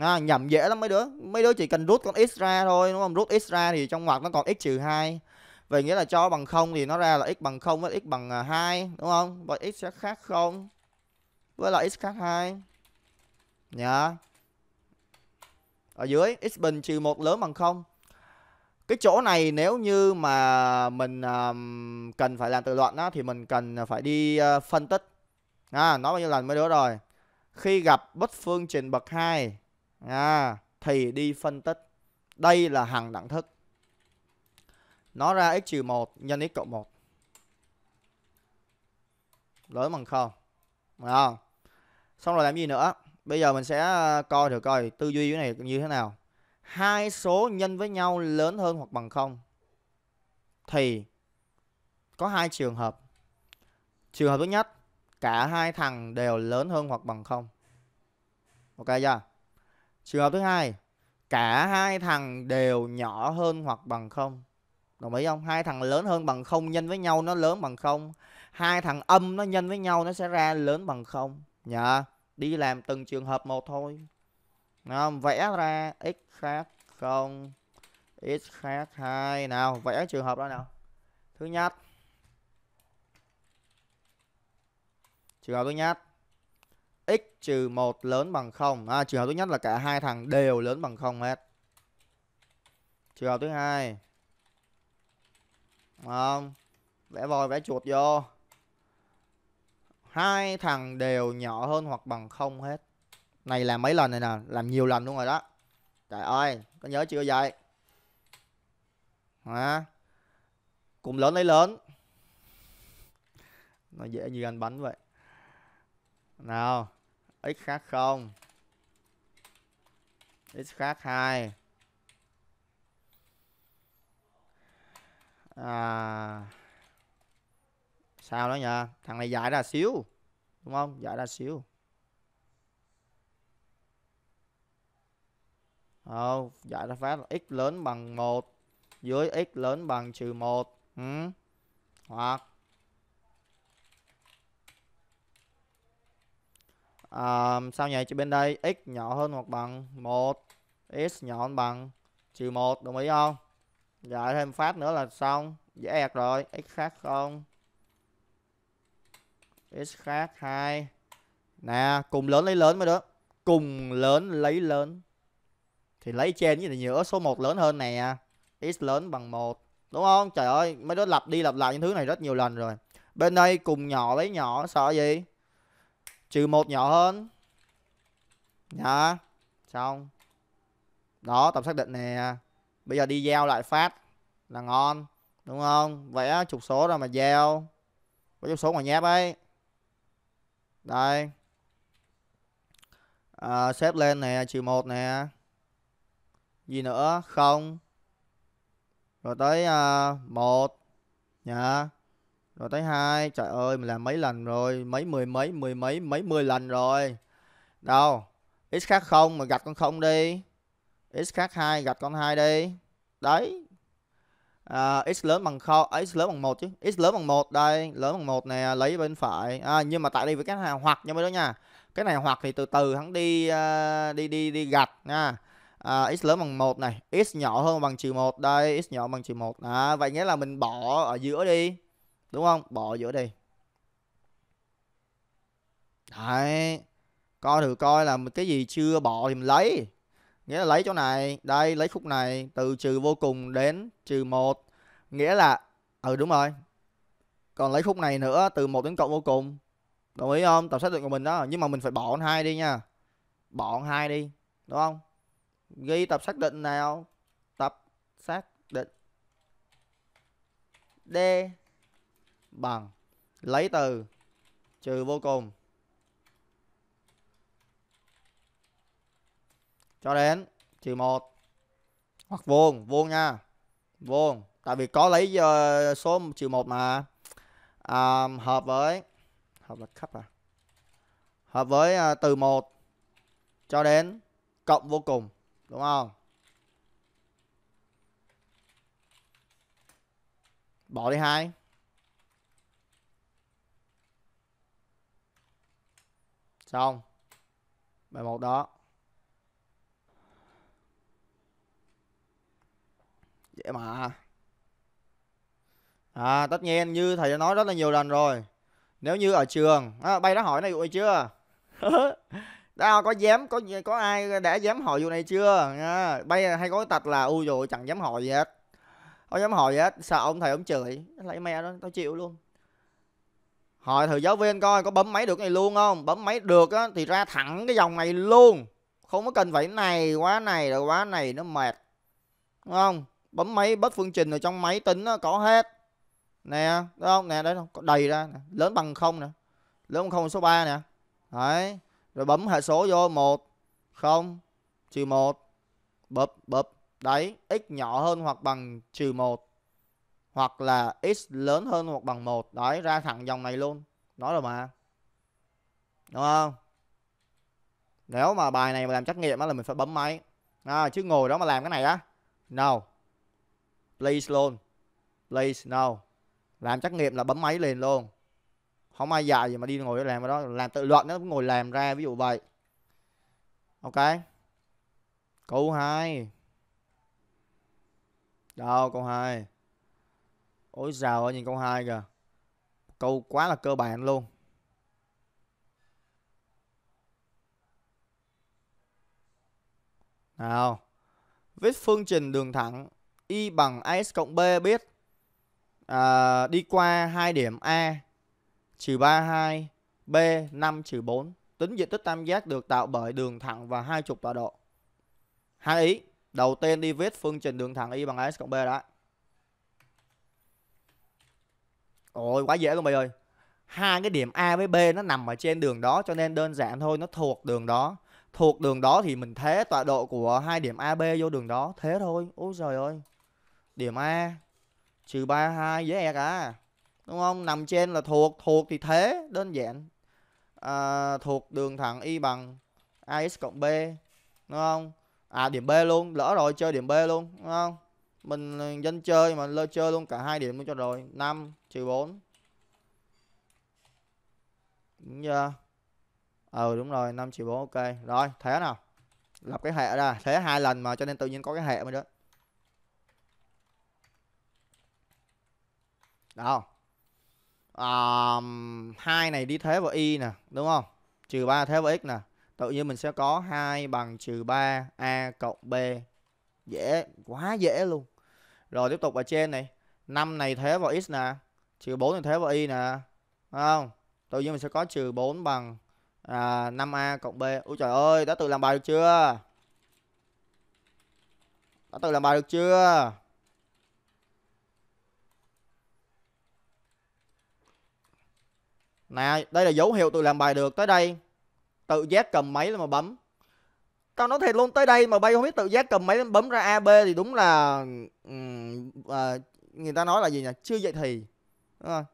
à, nhầm dễ lắm mấy đứa mấy đứa chỉ cần rút con x ra thôi đúng không rút x ra thì trong ngoặc nó còn x trừ hai vậy nghĩa là cho bằng không thì nó ra là x bằng không với x bằng à, hai đúng không vậy x sẽ khác không với lại x khác hai nhá yeah ở dưới x bình trừ 1 lớn bằng 0 cái chỗ này nếu như mà mình um, cần phải làm tự luận đó thì mình cần phải đi uh, phân tích à, nói bao nhiêu lần mới đứa rồi khi gặp bất phương trình bậc 2 à, thì đi phân tích đây là hằng đẳng thức nó ra x trừ 1 nhân x cộng 1 lớn bằng 0 à. xong rồi làm gì nữa bây giờ mình sẽ à, coi thử coi tư duy cái này như thế nào hai số nhân với nhau lớn hơn hoặc bằng không thì có hai trường hợp trường hợp thứ nhất cả hai thằng đều lớn hơn hoặc bằng không ok chưa trường hợp thứ hai cả hai thằng đều nhỏ hơn hoặc bằng không đồng ý không hai thằng lớn hơn bằng không nhân với nhau nó lớn bằng không hai thằng âm nó nhân với nhau nó sẽ ra lớn bằng không nhờ dạ. yeah đi làm từng trường hợp một thôi nào, vẽ ra x khác không x khác hai nào vẽ trường hợp đó nào thứ nhất trường hợp thứ nhất x trừ một lớn bằng không. à, trường hợp thứ nhất là cả hai thằng đều lớn bằng không hết trường hợp thứ hai không vẽ vòi vẽ chuột vô hai thằng đều nhỏ hơn hoặc bằng không hết này làm mấy lần này nè làm nhiều lần luôn rồi đó trời ơi có nhớ chưa vậy hả cùng lớn lấy lớn nó dễ như ăn bánh vậy nào x khác không x khác hai à sao đó nha thằng này giải ra xíu đúng không giải ra xíu không giải ra phát x lớn bằng 1 dưới x lớn bằng trừ một ừ. hoặc à, sao nhỉ cho bên đây x nhỏ hơn hoặc bằng 1 x nhỏ hơn bằng trừ một đồng ý không giải thêm phát nữa là xong dễ ẹt rồi x khác không x khác 2 nè cùng lớn lấy lớn mới đó cùng lớn lấy lớn thì lấy trên như gì nữa số 1 lớn hơn nè x lớn bằng 1 đúng không trời ơi mấy đứa lặp đi lặp lại những thứ này rất nhiều lần rồi bên đây cùng nhỏ lấy nhỏ sợ gì trừ một nhỏ hơn nha dạ, xong đó tập xác định nè bây giờ đi giao lại phát là ngon đúng không vẽ trục số rồi mà giao có trục số ngoài nháp ấy đây à, xếp lên nè trừ một nè gì nữa không rồi tới à, một uh, dạ. nhá rồi tới hai trời ơi mình làm mấy lần rồi mấy mười mấy mười mấy mấy mười lần rồi đâu x khác không mà gạch con không đi x khác hai gạch con hai đi đấy à, x lớn bằng không à, x lớn bằng một chứ x lớn bằng một đây lớn bằng một này lấy bên phải à, nhưng mà tại đây với cái này hoặc nha mấy đứa nha cái này hoặc thì từ từ hắn đi uh, đi đi đi gạch nha à, x lớn bằng một này x nhỏ hơn bằng trừ một đây x nhỏ bằng trừ một à, vậy nghĩa là mình bỏ ở giữa đi đúng không bỏ ở giữa đi đấy coi thử coi là cái gì chưa bỏ thì mình lấy nghĩa là lấy chỗ này đây lấy khúc này từ trừ vô cùng đến trừ một nghĩa là ừ đúng rồi còn lấy khúc này nữa từ một đến cộng vô cùng đồng ý không tập xác định của mình đó nhưng mà mình phải bỏ hai đi nha bỏ hai đi đúng không ghi tập xác định nào tập xác định d bằng lấy từ trừ vô cùng cho đến trừ 1 hoặc vuông vuông nha vuông tại vì có lấy ờ, số trừ 1 mà à, hợp với hợp là khắp à hợp với uh, từ 1 cho đến cộng vô cùng đúng không bỏ đi hai xong bài một đó Dễ mà À tất nhiên như thầy đã nói rất là nhiều lần rồi Nếu như ở trường à, Bay đã hỏi này vụ này chưa Đó, có dám có có ai đã dám hỏi vụ này chưa à, Bay hay có tật là u rồi chẳng dám hỏi gì hết Không dám hỏi gì hết Sợ ông thầy ông chửi Lấy mẹ đó tao chịu luôn Hỏi thử giáo viên coi có bấm máy được này luôn không Bấm máy được á, thì ra thẳng cái dòng này luôn Không có cần phải này quá này rồi quá này nó mệt Đúng không bấm máy bớt phương trình ở trong máy tính nó có hết nè đúng không nè đấy có đầy ra nè. lớn bằng không nè lớn bằng không số 3 nè đấy rồi bấm hệ số vô một không trừ một bập bập đấy x nhỏ hơn hoặc bằng trừ một hoặc là x lớn hơn hoặc bằng một đấy ra thẳng dòng này luôn nói rồi mà đúng không nếu mà bài này mà làm trắc nghiệm á là mình phải bấm máy à, chứ ngồi đó mà làm cái này á nào please luôn please no làm trắc nghiệm là bấm máy liền luôn không ai dạy gì mà đi ngồi làm ở đó làm tự luận nó cũng ngồi làm ra ví dụ vậy ok câu 2 đâu câu 2 ôi giàu ơi nhìn câu 2 kìa câu quá là cơ bản luôn nào viết phương trình đường thẳng Y bằng AX cộng B biết à, đi qua hai điểm A trừ 32, B 5 trừ 4. Tính diện tích tam giác được tạo bởi đường thẳng và hai trục tọa độ. Hai ý, đầu tiên đi viết phương trình đường thẳng Y bằng AX cộng B đã. Ôi quá dễ luôn mày ơi. Hai cái điểm A với B nó nằm ở trên đường đó cho nên đơn giản thôi, nó thuộc đường đó. Thuộc đường đó thì mình thế tọa độ của hai điểm a b vô đường đó, thế thôi. Ôi trời ơi điểm A trừ 3 2 với E cả. Đúng không? Nằm trên là thuộc, thuộc thì thế, đơn giản. À, thuộc đường thẳng y bằng AX cộng B. Đúng không? À điểm B luôn, lỡ rồi chơi điểm B luôn, đúng không? Mình dân chơi mà lơ chơi luôn cả hai điểm luôn cho rồi. 5 trừ 4. Đúng chưa? Ừ đúng rồi, 5 trừ 4 ok. Rồi, thế nào? Lập cái hệ ra, thế hai lần mà cho nên tự nhiên có cái hệ mới đó. Đó không? hai này đi thế vào y nè, đúng không? Trừ 3 thế vào x nè. Tự nhiên mình sẽ có 2 bằng trừ 3 a cộng b. Dễ, quá dễ luôn. Rồi tiếp tục ở trên này. 5 này thế vào x nè, trừ 4 này thế vào y nè. Đúng không? Tự nhiên mình sẽ có trừ 4 bằng à, 5a cộng b. Úi trời ơi, đã tự làm bài được chưa? Đã tự làm bài được chưa? Nè, đây là dấu hiệu tôi làm bài được. Tới đây, tự giác cầm máy mà bấm. Tao nói thiệt luôn, tới đây mà bay không biết tự giác cầm máy lên bấm ra A, B thì đúng là... Um, người ta nói là gì nhỉ? Chưa vậy thì. Đúng không?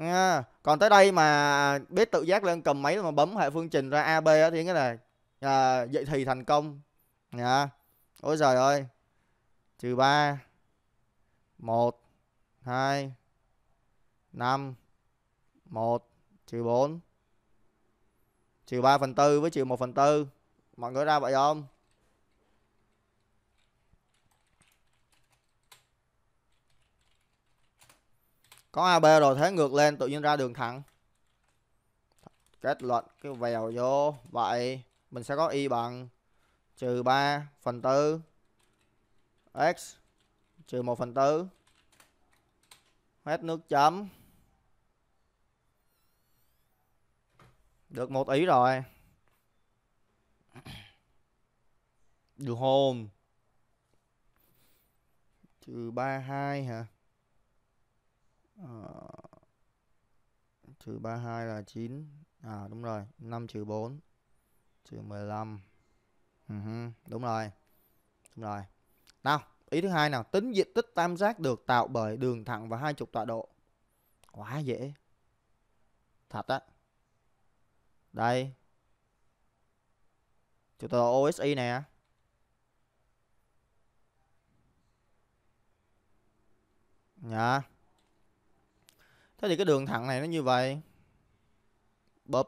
À, còn tới đây mà biết tự giác lên cầm máy mà bấm hệ phương trình ra AB thì cái này à, vậy thì thành công. À, ôi trời ơi. Trừ 3 1 2 5 1 trừ 4 trừ 3 phần 4 với trừ 1 phần 4 mọi người ra vậy không có AB rồi thế ngược lên tự nhiên ra đường thẳng kết luận cái vèo vô vậy mình sẽ có y bằng trừ 3 phần 4 x trừ 1 phần 4 hết nước chấm Được một ý rồi. Được hồn. Trừ ba hai hả? Ờ. trừ ba hai là chín, À đúng rồi, năm trừ bốn, Trừ mười lăm, ừ Đúng rồi. Đúng rồi. Nào, ý thứ hai nào, tính diện tích tam giác được tạo bởi đường thẳng và hai trục tọa độ. Quá dễ. Thật á đây chủ tờ osi nè Dạ Thế thì cái đường thẳng này nó như vậy Bụp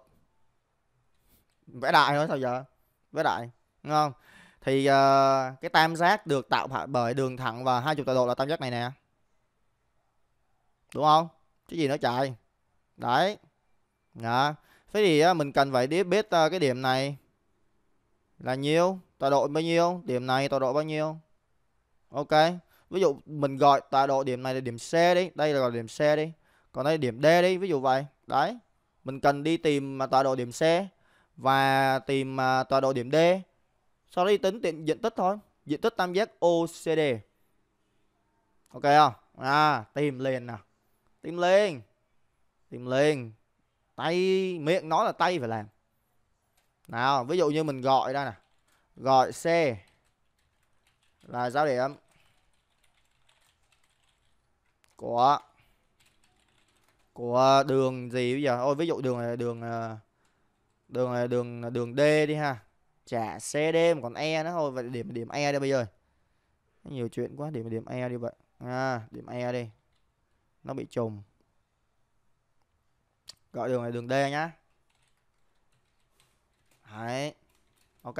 Vẽ đại thôi sao giờ Vẽ đại Đúng không Thì uh, cái tam giác được tạo bởi đường thẳng và hai trục tọa độ là tam giác này nè Đúng không Chứ gì nó chạy, Đấy Dạ thế thì mình cần phải biết biết ờ, cái điểm này là nhiêu tọa độ bao nhiêu điểm này tọa độ bao nhiêu ok ví dụ mình gọi tọa độ điểm này là điểm C đi đây là gọi điểm C đi còn đây là điểm D đi ví dụ vậy đấy mình cần đi tìm mà tọa độ điểm C và tìm à, tọa độ điểm D sau đó đi tính tiện diện tích thôi diện tích tam giác OCD ok không à tìm liền nè tìm liền tìm liền tay miệng nói là tay phải làm nào ví dụ như mình gọi đây nè gọi xe là giao điểm của của đường gì bây giờ ôi ví dụ đường này đường ờ, đường này ờ, đường ờ, đường D đi ha trả xe D mà còn E nữa thôi vậy điểm điểm E đi bây giờ nhiều chuyện quá điểm điểm E đi vậy à, điểm E đi nó bị trùng gọi đường này đường D nhá Đấy. Ok.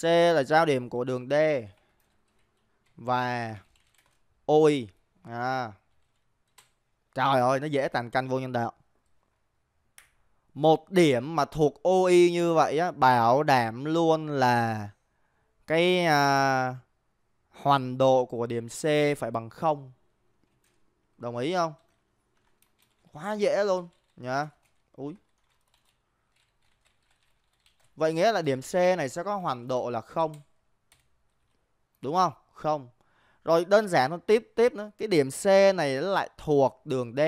C là giao điểm của đường D và OI. À. Trời ơi, nó dễ tàn canh vô nhân đạo. Một điểm mà thuộc OI như vậy á, bảo đảm luôn là cái à, hoàn độ của điểm C phải bằng không. Đồng ý không? quá dễ luôn nhá ui vậy nghĩa là điểm c này sẽ có hoàn độ là không đúng không không rồi đơn giản nó tiếp tiếp nữa cái điểm c này lại thuộc đường d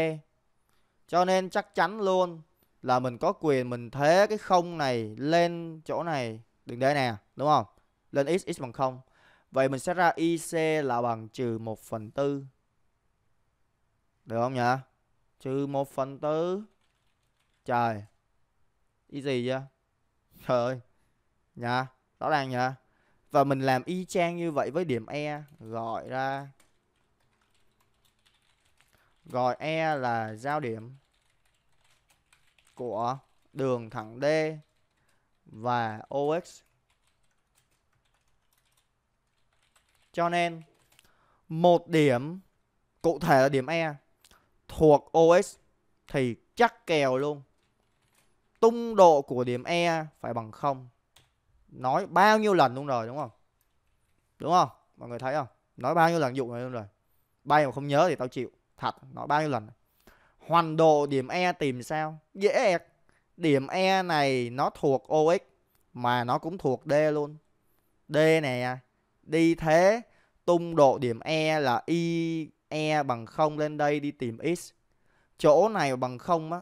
cho nên chắc chắn luôn là mình có quyền mình thế cái không này lên chỗ này đường d nè đúng không lên x x bằng không vậy mình sẽ ra ic là bằng trừ một phần tư được không nhỉ trừ 1 phần tư trời y gì vậy trời ơi nha rõ ràng nha và mình làm y chang như vậy với điểm e gọi ra gọi e là giao điểm của đường thẳng d và ox cho nên một điểm cụ thể là điểm e thuộc OS thì chắc kèo luôn. Tung độ của điểm E phải bằng không Nói bao nhiêu lần luôn rồi đúng không? Đúng không? Mọi người thấy không? Nói bao nhiêu lần dụng này luôn rồi. Bay mà không nhớ thì tao chịu. Thật, nói bao nhiêu lần. Hoàn độ điểm E tìm sao? Dễ ẹc. Điểm E này nó thuộc OX mà nó cũng thuộc D luôn. D nè, đi thế tung độ điểm E là Y e bằng 0 lên đây đi tìm x. Chỗ này bằng 0 á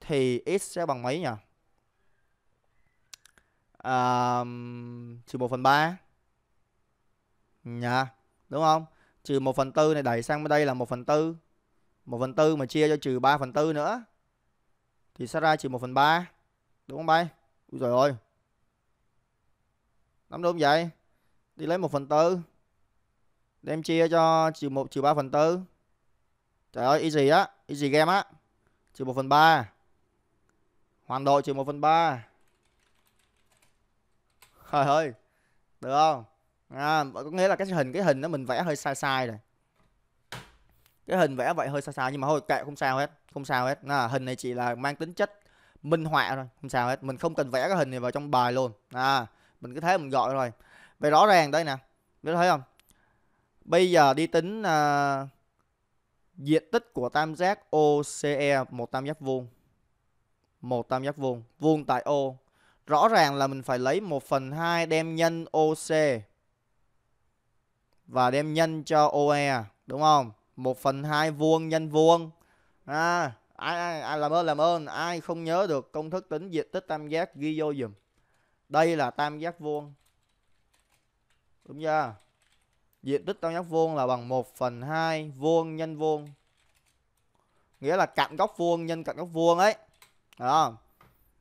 thì x sẽ bằng mấy nhỉ? À, trừ 1 phần 3 Dạ Đúng không? Trừ 1 phần 4 này đẩy sang bên đây là 1 phần 4 1 phần 4 mà chia cho trừ 3 phần 4 nữa Thì sẽ ra trừ 1 phần 3 Đúng không bay? Úi trời ơi Nắm đúng vậy Đi lấy 1 phần 4 đem chia cho trừ 1 trừ 3 phần 4 Trời ơi easy á Easy game á Trừ 1 phần 3 Hoàn đội trừ 1 phần 3 Trời ơi Được không à, Có nghĩa là cái hình cái hình đó mình vẽ hơi sai sai rồi Cái hình vẽ vậy hơi sai sai Nhưng mà thôi kệ không sao hết Không sao hết à, Hình này chỉ là mang tính chất minh họa thôi Không sao hết Mình không cần vẽ cái hình này vào trong bài luôn à, Mình cứ thế mình gọi rồi Vậy rõ ràng đây nè Biết thấy không Bây giờ đi tính uh, diện tích của tam giác OCE một tam giác vuông. Một tam giác vuông, vuông tại O. Rõ ràng là mình phải lấy 1 phần 2 đem nhân OC và đem nhân cho OE, đúng không? 1 phần 2 vuông nhân vuông. À, ai, ai, ai làm ơn làm ơn, ai không nhớ được công thức tính diện tích tam giác ghi vô dùm. Đây là tam giác vuông. Đúng chưa? diện tích tam giác vuông là bằng 1 phần 2 vuông nhân vuông nghĩa là cạnh góc vuông nhân cạnh góc vuông ấy đó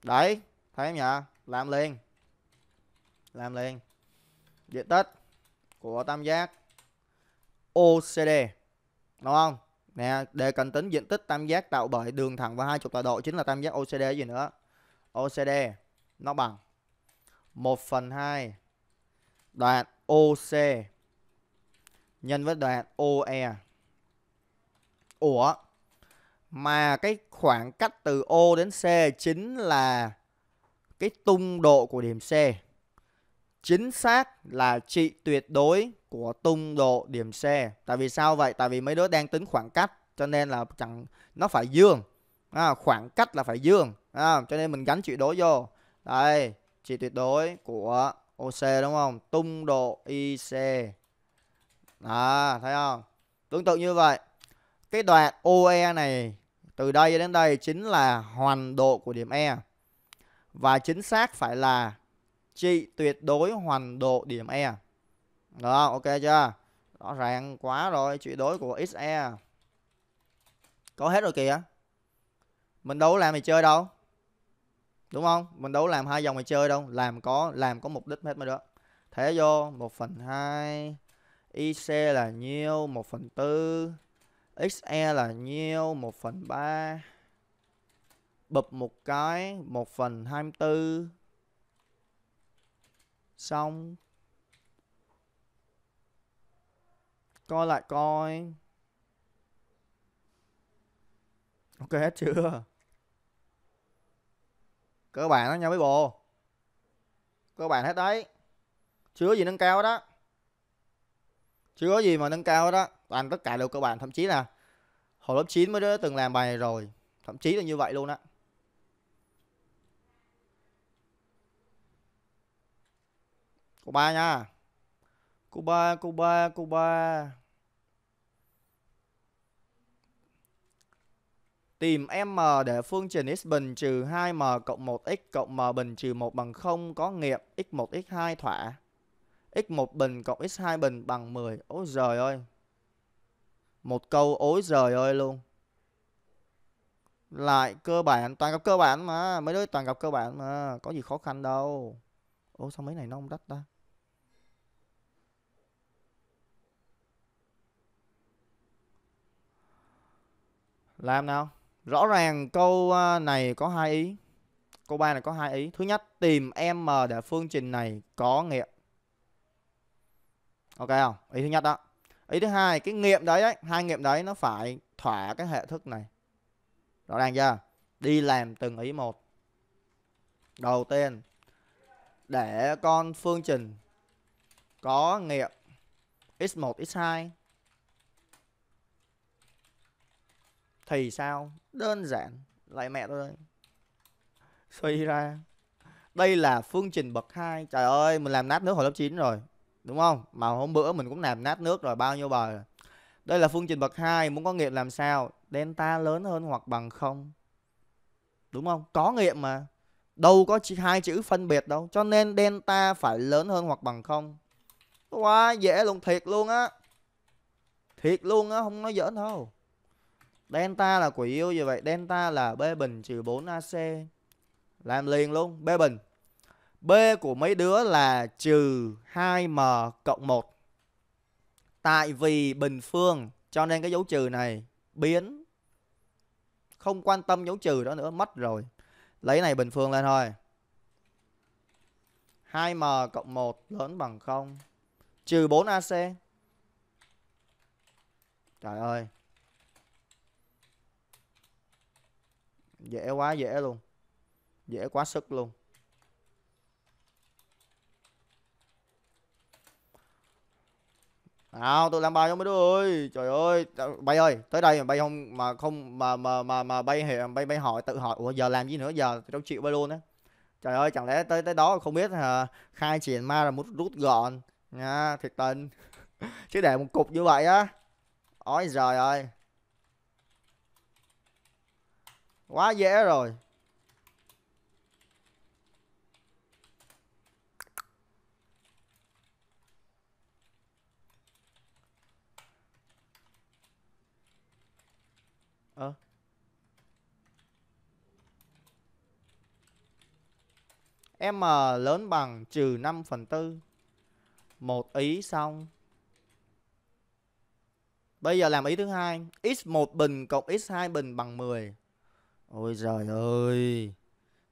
đấy thấy em nhỉ làm liền làm liền diện tích của tam giác OCD đúng không nè để cần tính diện tích tam giác tạo bởi đường thẳng và hai trục tọa độ chính là tam giác OCD gì nữa OCD nó bằng 1 phần 2 đoạn OC nhân với đoạn OE. Ủa mà cái khoảng cách từ O đến C chính là cái tung độ của điểm C. Chính xác là trị tuyệt đối của tung độ điểm C. Tại vì sao vậy? Tại vì mấy đứa đang tính khoảng cách cho nên là chẳng nó phải dương. À, khoảng cách là phải dương. À, cho nên mình gắn trị đối vô. Đây, trị tuyệt đối của OC đúng không? Tung độ IC à thấy không tương tự như vậy cái đoạn OE này từ đây đến đây chính là hoàn độ của điểm E và chính xác phải là trị tuyệt đối hoàn độ điểm E đó ok chưa rõ ràng quá rồi trị đối của XE có hết rồi kìa mình đâu làm mày chơi đâu đúng không mình đâu làm hai dòng mày chơi đâu làm có làm có mục đích hết mới được thế vô 1 phần 2 IC là nhiêu 1 phần 4 XE là nhiêu 1 phần 3 bập một cái 1 phần 24 Xong Coi lại coi Ok hết chưa Cơ bản đó nha mấy bộ, Cơ bản hết đấy Chứa gì nâng cao đó chứ có gì mà nâng cao hết đó toàn tất cả đều cơ bản thậm chí là hồi lớp 9 mới đó từng làm bài này rồi thậm chí là như vậy luôn á cô ba nha cô ba cô ba cô ba Tìm M để phương trình x bình trừ 2m cộng 1x cộng m bình trừ 1 bằng 0 có nghiệm x1 x2 thỏa x1 bình cộng x2 bình bằng 10. Ôi giời ơi. Một câu ối giời ơi luôn. Lại cơ bản, toàn gặp cơ bản mà, mấy đứa toàn gặp cơ bản mà, có gì khó khăn đâu. Ô sao mấy này nó không đắt ta? Làm nào? Rõ ràng câu à, này có hai ý. Câu 3 này có hai ý. Thứ nhất, tìm M để phương trình này có nghĩa ok không ý thứ nhất đó ý thứ hai cái nghiệm đấy, đấy hai nghiệm đấy nó phải thỏa cái hệ thức này rõ ràng chưa đi làm từng ý một đầu tiên để con phương trình có nghiệm x1 x2 thì sao đơn giản lại mẹ tôi suy ra đây là phương trình bậc 2 trời ơi mình làm nát nước hồi lớp 9 rồi đúng không mà hôm bữa mình cũng làm nát nước rồi bao nhiêu bờ rồi. đây là phương trình bậc 2 muốn có nghiệm làm sao delta lớn hơn hoặc bằng không đúng không có nghiệm mà đâu có hai chữ phân biệt đâu cho nên delta phải lớn hơn hoặc bằng không quá dễ luôn thiệt luôn á thiệt luôn á không nói giỡn đâu delta là quỷ yêu như vậy delta là b bình trừ 4 ac làm liền luôn b bình B của mấy đứa là trừ 2m cộng 1. Tại vì bình phương cho nên cái dấu trừ này biến. Không quan tâm dấu trừ đó nữa, mất rồi. Lấy này bình phương lên thôi. 2m cộng 1 lớn bằng 0. Trừ 4AC. Trời ơi. Dễ quá dễ luôn. Dễ quá sức luôn. nào tôi làm bài mấy đứa ơi trời ơi bay ơi tới đây mà bay không mà không mà mà mà mà bay bay bay hỏi tự hỏi ủa giờ làm gì nữa giờ trong đâu chịu bay luôn á trời ơi chẳng lẽ tới tới đó không biết hả à, khai triển ma là một rút gọn nha thiệt tình chứ để một cục như vậy á ôi giời ơi quá dễ rồi M ờ, lớn bằng trừ 5 phần 4 Một ý xong Bây giờ làm ý thứ hai X1 bình cộng X2 bình bằng 10 Ôi trời ơi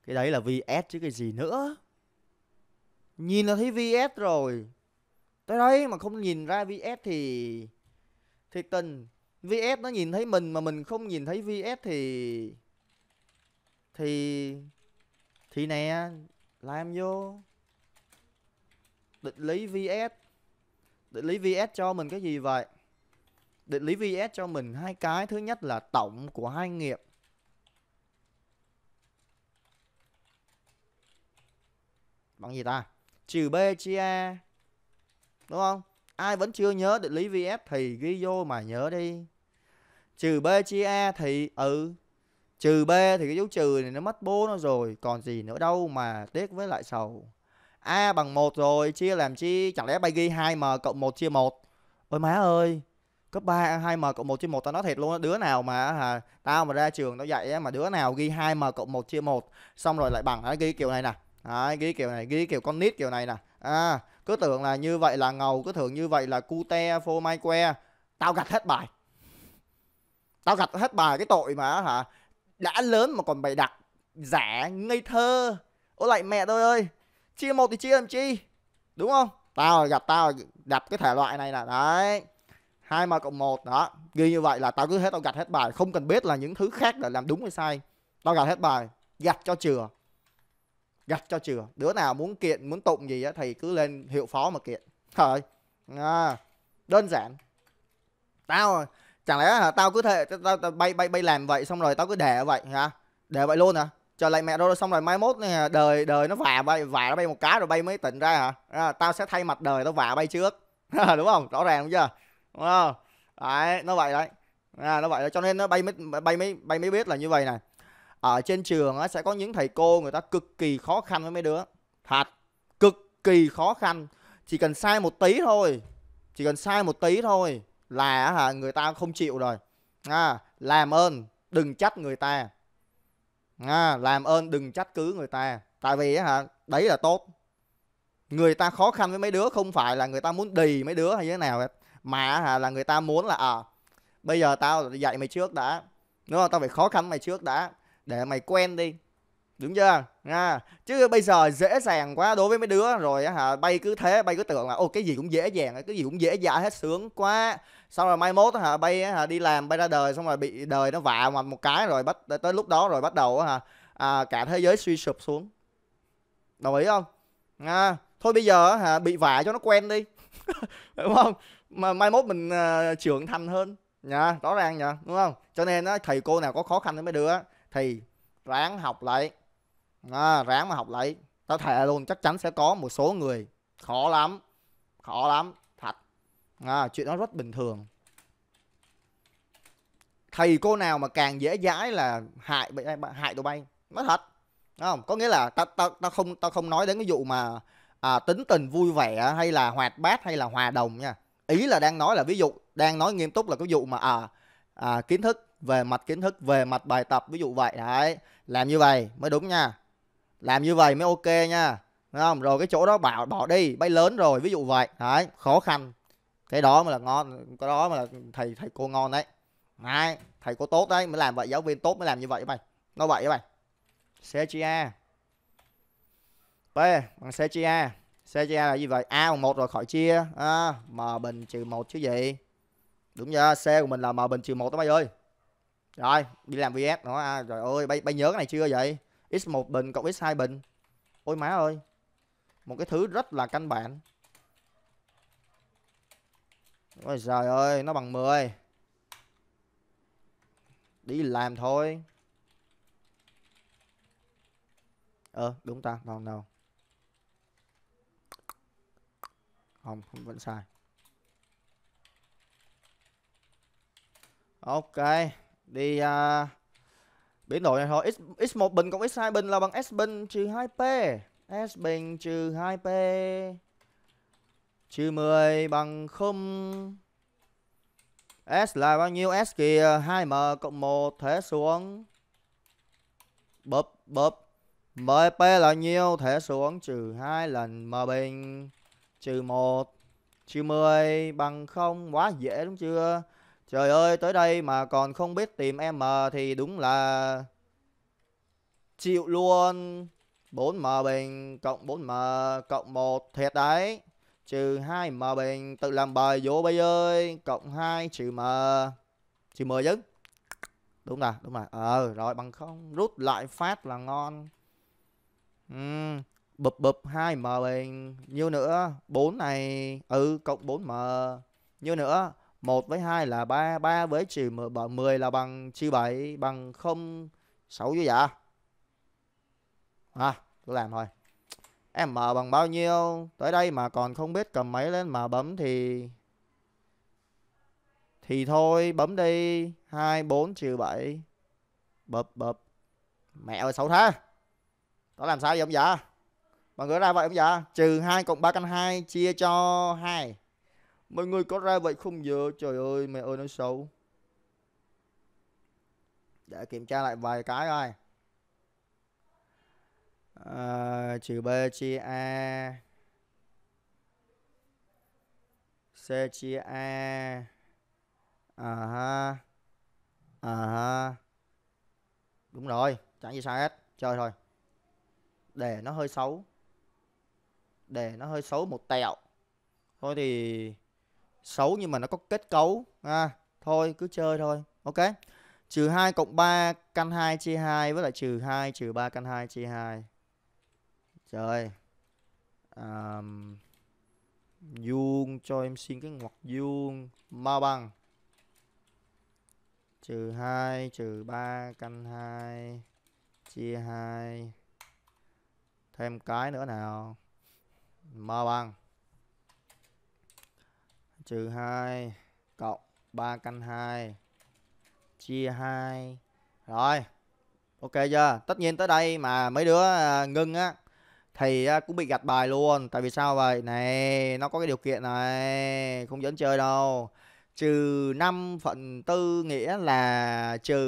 Cái đấy là VS chứ cái gì nữa Nhìn là thấy VS rồi Tới đấy mà không nhìn ra VS thì Thiệt tình VS nó nhìn thấy mình mà mình không nhìn thấy VS thì Thì Thì nè làm vô định lý vs định lý vs cho mình cái gì vậy định lý vs cho mình hai cái thứ nhất là tổng của hai nghiệp bằng gì ta trừ b chia a đúng không ai vẫn chưa nhớ định lý vs thì ghi vô mà nhớ đi trừ b chia a thì ừ trừ b thì cái dấu trừ này nó mất bố nó rồi còn gì nữa đâu mà tiếc với lại sầu a bằng một rồi chia làm chi chẳng lẽ bay ghi 2m cộng 1 chia 1 ôi má ơi cấp 3 2m cộng 1 chia 1 tao nói thiệt luôn đứa nào mà hả tao mà ra trường tao dạy mà đứa nào ghi 2m cộng 1 chia 1 xong rồi lại bằng nó ghi kiểu này nè Đấy, ghi kiểu này ghi kiểu con nít kiểu này nè à, cứ tưởng là như vậy là ngầu cứ tưởng như vậy là cute phô mai que tao gặt hết bài tao gặt hết bài cái tội mà hả đã lớn mà còn bày đặt giả ngây thơ ô lại mẹ tôi ơi chia một thì chia làm chi đúng không tao gặp tao đặt cái thể loại này là đấy hai mà cộng một đó ghi như vậy là tao cứ hết tao gạch hết bài không cần biết là những thứ khác là làm đúng hay sai tao gạch hết bài gạch cho chừa gạch cho chừa đứa nào muốn kiện muốn tụng gì á thì cứ lên hiệu phó mà kiện thôi à, đơn giản tao chẳng lẽ hả tao cứ thể tao, tao bay bay bay làm vậy xong rồi tao cứ để vậy hả để vậy luôn hả chờ lại mẹ đâu xong rồi mai mốt này, đời đời nó vả bay vả nó bay một cái rồi bay mới tỉnh ra hả à, tao sẽ thay mặt đời tao vả bay trước đúng không rõ ràng chưa đúng không đấy nó vậy đấy à, nó vậy đấy cho nên nó bay mới bay mới bay mới biết là như vậy này ở trên trường á, sẽ có những thầy cô người ta cực kỳ khó khăn với mấy đứa thật cực kỳ khó khăn chỉ cần sai một tí thôi chỉ cần sai một tí thôi là hả người ta không chịu rồi à, làm ơn đừng trách người ta à, làm ơn đừng trách cứ người ta tại vì hả đấy là tốt người ta khó khăn với mấy đứa không phải là người ta muốn đì mấy đứa hay như thế nào mà hả là người ta muốn là à bây giờ tao dạy mày trước đã đúng không tao phải khó khăn mày trước đã để mày quen đi đúng chưa à, chứ bây giờ dễ dàng quá đối với mấy đứa rồi hả bay cứ thế bay cứ tưởng là ô cái gì cũng dễ dàng cái gì cũng dễ dãi hết sướng quá xong rồi mai mốt hả bay hả đi làm bay ra đời xong rồi bị đời nó vạ mà một cái rồi bắt tới lúc đó rồi bắt đầu hả à, cả thế giới suy sụp xuống đồng ý không à, thôi bây giờ hả bị vạ cho nó quen đi đúng không mà mai mốt mình à, trưởng thành hơn nhá rõ ràng nha đúng không cho nên á thầy cô nào có khó khăn với mấy đứa thì ráng học lại à, ráng mà học lại tao thề luôn chắc chắn sẽ có một số người khó lắm khó lắm à, chuyện đó rất bình thường thầy cô nào mà càng dễ dãi là hại hại tụi bay nói thật Đúng không có nghĩa là tao ta ta không tao không nói đến cái vụ mà à, tính tình vui vẻ hay là hoạt bát hay là hòa đồng nha ý là đang nói là ví dụ đang nói nghiêm túc là cái vụ mà à, à kiến thức về mặt kiến thức về mặt bài tập ví dụ vậy đấy làm như vậy mới đúng nha làm như vậy mới ok nha đúng không rồi cái chỗ đó bảo bỏ đi bay lớn rồi ví dụ vậy đấy khó khăn cái đó mà là ngon cái đó mà là thầy thầy cô ngon đấy đấy thầy cô tốt đấy mới làm vậy giáo viên tốt mới làm như vậy mày nó vậy mày C CGA P bằng C CGA CGA là gì vậy A bằng một rồi khỏi chia à, M bình trừ một chứ gì đúng chưa C của mình là M bình trừ một đó mày ơi rồi đi làm VS đó à, trời ơi bay bay nhớ cái này chưa vậy x1 bình cộng x2 bình ôi má ơi một cái thứ rất là căn bản Ôi trời ơi, nó bằng 10. Đi làm thôi. Ờ, đúng ta, màu đâu Không, không vẫn sai. Ok, đi uh, biến đổi này thôi. X x1 bình cộng x2 bình là bằng s bình trừ 2p. S bình trừ 2p trừ 10 bằng 0 S là bao nhiêu? S kìa 2M cộng 1 thế xuống Bập bập MP là nhiêu? Thế xuống trừ 2 lần M bình Trừ 1 Trừ 10 bằng 0 Quá dễ đúng chưa? Trời ơi tới đây mà còn không biết tìm M thì đúng là Chịu luôn 4M bình cộng 4M cộng 1 Thiệt đấy trừ 2 m bình tự làm bài vô bây ơi cộng 2 trừ m trừ m chứ đúng rồi đúng rồi ờ rồi bằng không rút lại phát là ngon ừ, bụp bụp 2 m bình nhiêu nữa 4 này ừ cộng 4 m nhiêu nữa 1 với 2 là 3 3 với trừ m 10 là bằng trừ 7 bằng 0 6 như vậy à tôi làm thôi em mở bằng bao nhiêu tới đây mà còn không biết cầm máy lên mà bấm thì thì thôi bấm đi hai bốn trừ bảy bập bập mẹ ơi xấu thế nó làm sao vậy ông già mọi người ra vậy ông già trừ hai cộng ba căn hai chia cho hai mọi người có ra vậy không giờ trời ơi mẹ ơi nó xấu để kiểm tra lại vài cái coi à, ờ, trừ b chia a c chia a à ha à ha đúng rồi chẳng gì sai hết chơi thôi để nó hơi xấu để nó hơi xấu một tẹo thôi thì xấu nhưng mà nó có kết cấu à, thôi cứ chơi thôi ok trừ 2 cộng 3 căn 2 chia 2 với lại trừ 2 trừ 3 căn 2 chia 2 trời um, vuông cho em xin cái ngoặc vuông ma bằng trừ 2 trừ 3 căn 2 chia 2 thêm cái nữa nào ma bằng trừ 2 cộng 3 căn 2 chia 2 rồi ok chưa tất nhiên tới đây mà mấy đứa à, ngưng á thì cũng bị gạt bài luôn tại vì sao vậy này nó có cái điều kiện này không dẫn chơi đâu trừ 5 phần tư nghĩa là trừ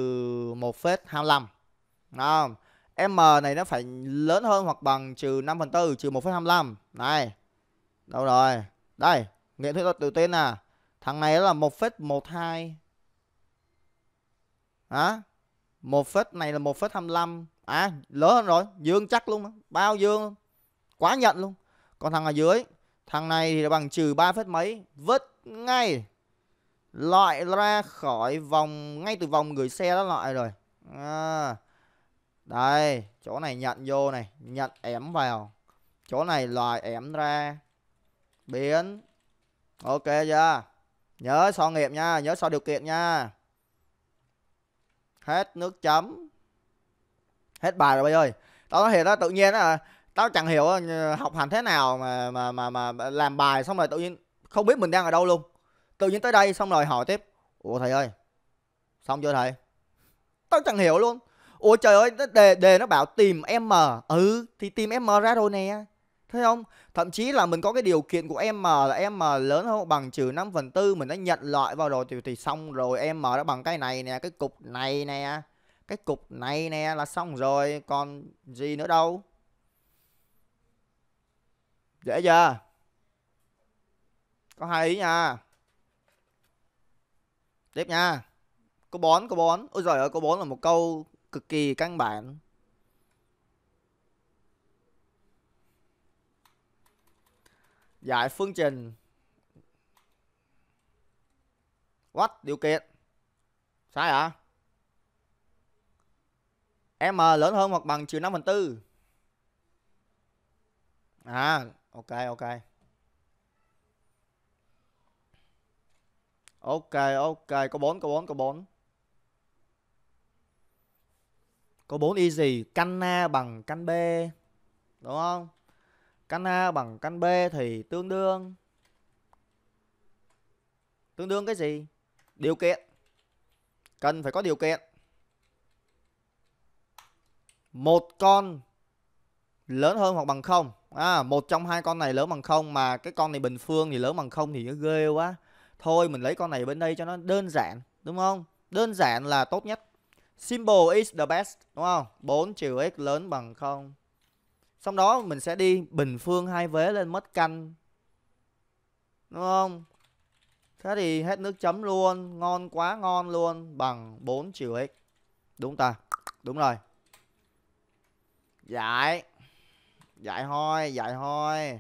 một phết hai mươi 25 không M này nó phải lớn hơn hoặc bằng trừ 5 phần tư trừ một phết hai mươi lăm này đâu rồi đây nghiệm thuyết thuật đầu tiên à thằng này là một phết một hai hả một phết này là một phết 25 à lớn hơn rồi dương chắc luôn bao dương quá nhận luôn còn thằng ở dưới thằng này thì bằng trừ ba phết mấy vứt ngay loại ra khỏi vòng ngay từ vòng gửi xe đó loại rồi à, đây chỗ này nhận vô này nhận ẻm vào chỗ này loại ẻm ra biến ok chưa nhớ so nghiệp nha nhớ so điều kiện nha hết nước chấm hết bài rồi bây ơi tao nói thiệt đó tự nhiên đó tao chẳng hiểu học hành thế nào mà mà mà mà làm bài xong rồi tự nhiên không biết mình đang ở đâu luôn tự nhiên tới đây xong rồi hỏi tiếp ủa thầy ơi xong chưa thầy tao chẳng hiểu luôn ủa trời ơi đề đề nó bảo tìm m ừ thì tìm m ra rồi nè Thấy không? Thậm chí là mình có cái điều kiện của em mà là em mà lớn hơn bằng trừ 5 phần tư mình đã nhận loại vào rồi thì, thì xong rồi em mở đã bằng cái này nè, cái cục này nè, cái cục này nè là xong rồi, còn gì nữa đâu. Dễ chưa? Có hai ý nha. Tiếp nha. Câu bón câu bón Ôi giời ơi, câu bón là một câu cực kỳ căn bản giải phương trình what điều kiện sai hả à? m lớn hơn hoặc bằng trừ năm phần tư à ok ok ok ok có bốn có bốn có bốn có bốn easy căn a bằng căn b đúng không căn A bằng căn B thì tương đương tương đương cái gì? Điều kiện. Cần phải có điều kiện. Một con lớn hơn hoặc bằng không. À, một trong hai con này lớn bằng không mà cái con này bình phương thì lớn bằng không thì nó ghê quá. Thôi mình lấy con này bên đây cho nó đơn giản, đúng không? Đơn giản là tốt nhất. Symbol is the best, đúng không? 4 trừ x lớn bằng 0 xong đó mình sẽ đi bình phương hai vế lên mất canh đúng không thế thì hết nước chấm luôn ngon quá ngon luôn bằng 4 triệu x đúng ta đúng rồi giải giải hoi giải hoi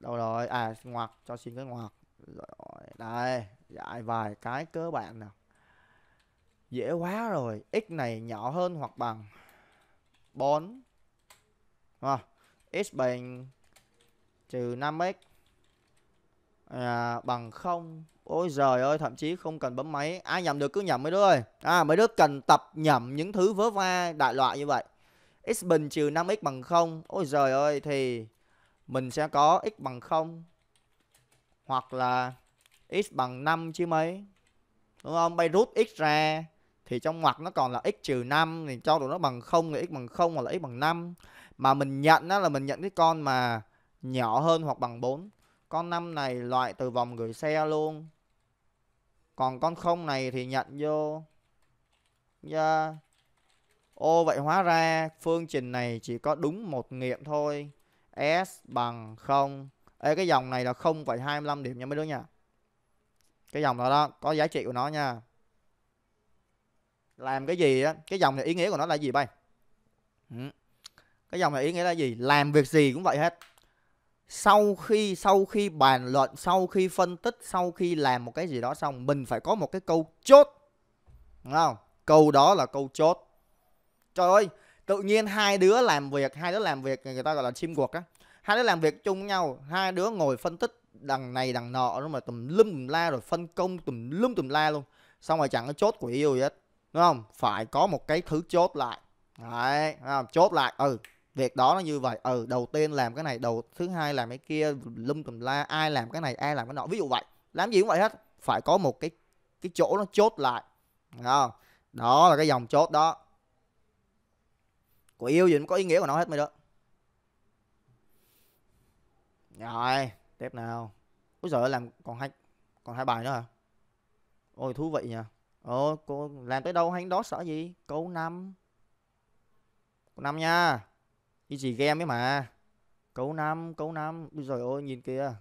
đâu rồi à ngoặc cho xin cái ngoặc rồi đây giải vài cái cơ bản nè dễ quá rồi x này nhỏ hơn hoặc bằng 4 không? x bình trừ 5x à, bằng 0 ôi giời ơi thậm chí không cần bấm máy ai nhầm được cứ nhầm mấy đứa ơi à mấy đứa cần tập nhầm những thứ vớ va đại loại như vậy x bình trừ 5x bằng 0 ôi giời ơi thì mình sẽ có x bằng 0 hoặc là x bằng 5 chứ mấy đúng không bay rút x ra thì trong ngoặc nó còn là x trừ 5 thì cho tụi nó bằng 0 thì x bằng 0 hoặc là x bằng 5 mà mình nhận đó là mình nhận cái con mà nhỏ hơn hoặc bằng 4 con 5 này loại từ vòng gửi xe luôn còn con không này thì nhận vô yeah. Dạ. ô vậy hóa ra phương trình này chỉ có đúng một nghiệm thôi s bằng 0 Ê, cái dòng này là 0,25 điểm nha mấy đứa nha cái dòng đó đó có giá trị của nó nha làm cái gì á cái dòng này ý nghĩa của nó là gì bay ừ cái dòng này ý nghĩa là gì làm việc gì cũng vậy hết sau khi sau khi bàn luận sau khi phân tích sau khi làm một cái gì đó xong mình phải có một cái câu chốt đúng không câu đó là câu chốt trời ơi tự nhiên hai đứa làm việc hai đứa làm việc người ta gọi là chim cuộc á hai đứa làm việc chung với nhau hai đứa ngồi phân tích đằng này đằng nọ rồi mà tùm lum tùm la rồi phân công tùm lum tùm la luôn xong rồi chẳng có chốt quỷ yêu gì hết đúng không phải có một cái thứ chốt lại đấy đúng không? chốt lại ừ việc đó nó như vậy ừ đầu tiên làm cái này đầu thứ hai làm cái kia lum tùm la ai làm cái này ai làm cái nọ ví dụ vậy làm gì cũng vậy hết phải có một cái cái chỗ nó chốt lại đó là cái dòng chốt đó của yêu gì cũng có ý nghĩa của nó hết mày đó rồi tiếp nào ôi giờ làm còn hai còn hai bài nữa hả ôi thú vị nhỉ, ôi cô làm tới đâu hay đó sợ gì câu năm câu năm nha Easy game ấy mà Cấu năm cấu năm Úi dồi ôi nhìn kìa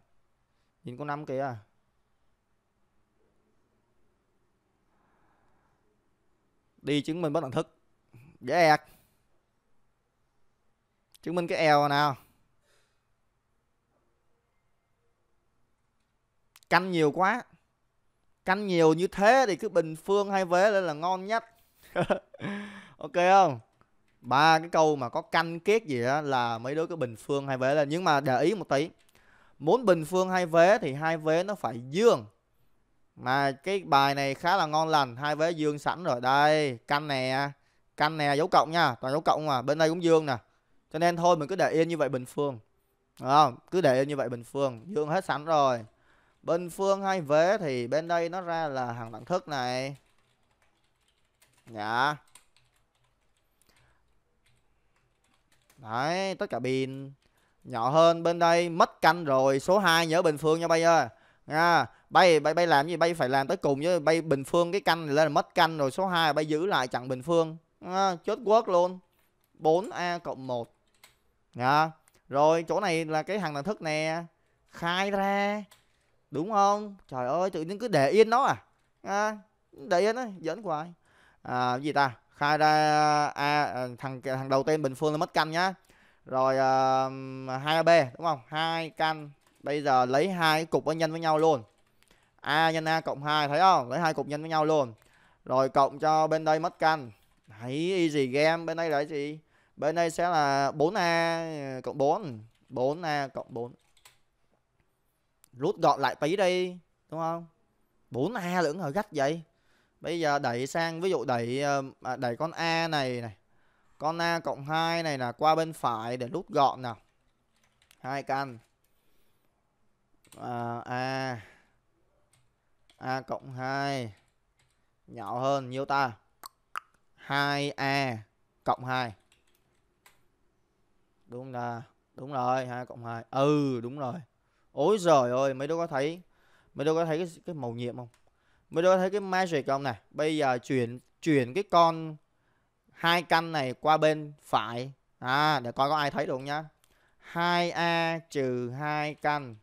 Nhìn con năm kìa Đi chứng minh bất đẳng thức Dễ ẹc Chứng minh cái eo nào Canh nhiều quá Canh nhiều như thế thì cứ bình phương hay vế lên là ngon nhất Ok không ba cái câu mà có canh kết gì á là mấy đứa cứ bình phương hai vế lên nhưng mà để ý một tí muốn bình phương hai vế thì hai vế nó phải dương mà cái bài này khá là ngon lành hai vế dương sẵn rồi đây canh nè canh nè dấu cộng nha toàn dấu cộng mà bên đây cũng dương nè cho nên thôi mình cứ để yên như vậy bình phương Đúng cứ để yên như vậy bình phương dương hết sẵn rồi bình phương hai vế thì bên đây nó ra là hàng đẳng thức này dạ yeah Đấy, tất cả pin nhỏ hơn bên đây mất canh rồi số 2 nhớ bình phương nha bay ơi nha bay bay bay làm gì bay phải làm tới cùng với bay bình phương cái canh này lên là mất canh rồi số 2 bay giữ lại chặn bình phương à, chốt quốc luôn 4a cộng 1 nha rồi chỗ này là cái thằng đằng thức nè khai ra đúng không trời ơi tự nhiên cứ để yên nó à, à để yên á dẫn hoài à gì ta khai ra a ờ, thằng thằng đầu tiên bình phương là mất canh nhá rồi ờ, hai uh, ab đúng không hai canh bây giờ lấy hai cục nó nhân với nhau luôn a nhân a cộng 2 thấy không lấy hai cục nhân với nhau luôn rồi cộng cho bên đây mất canh thấy easy game bên đây là gì bên đây sẽ là 4a cộng 4 4a cộng 4 rút gọn lại tí đi đúng không 4a lưỡng hồi gắt vậy bây giờ đẩy sang ví dụ đẩy ờ, à, đẩy con a này này con a cộng 2 này là qua bên phải để rút gọn nào hai căn à, a a cộng 2 nhỏ hơn nhiêu ta 2a cộng 2 đúng là đúng rồi 2 cộng 2 ừ đúng rồi ôi giời ơi mấy đứa có thấy mấy đứa có thấy cái, cái màu nhiệm không Mới đôi thấy cái magic không này Bây giờ chuyển chuyển cái con hai căn này qua bên phải à để coi có ai thấy được nhá 2a trừ hai căn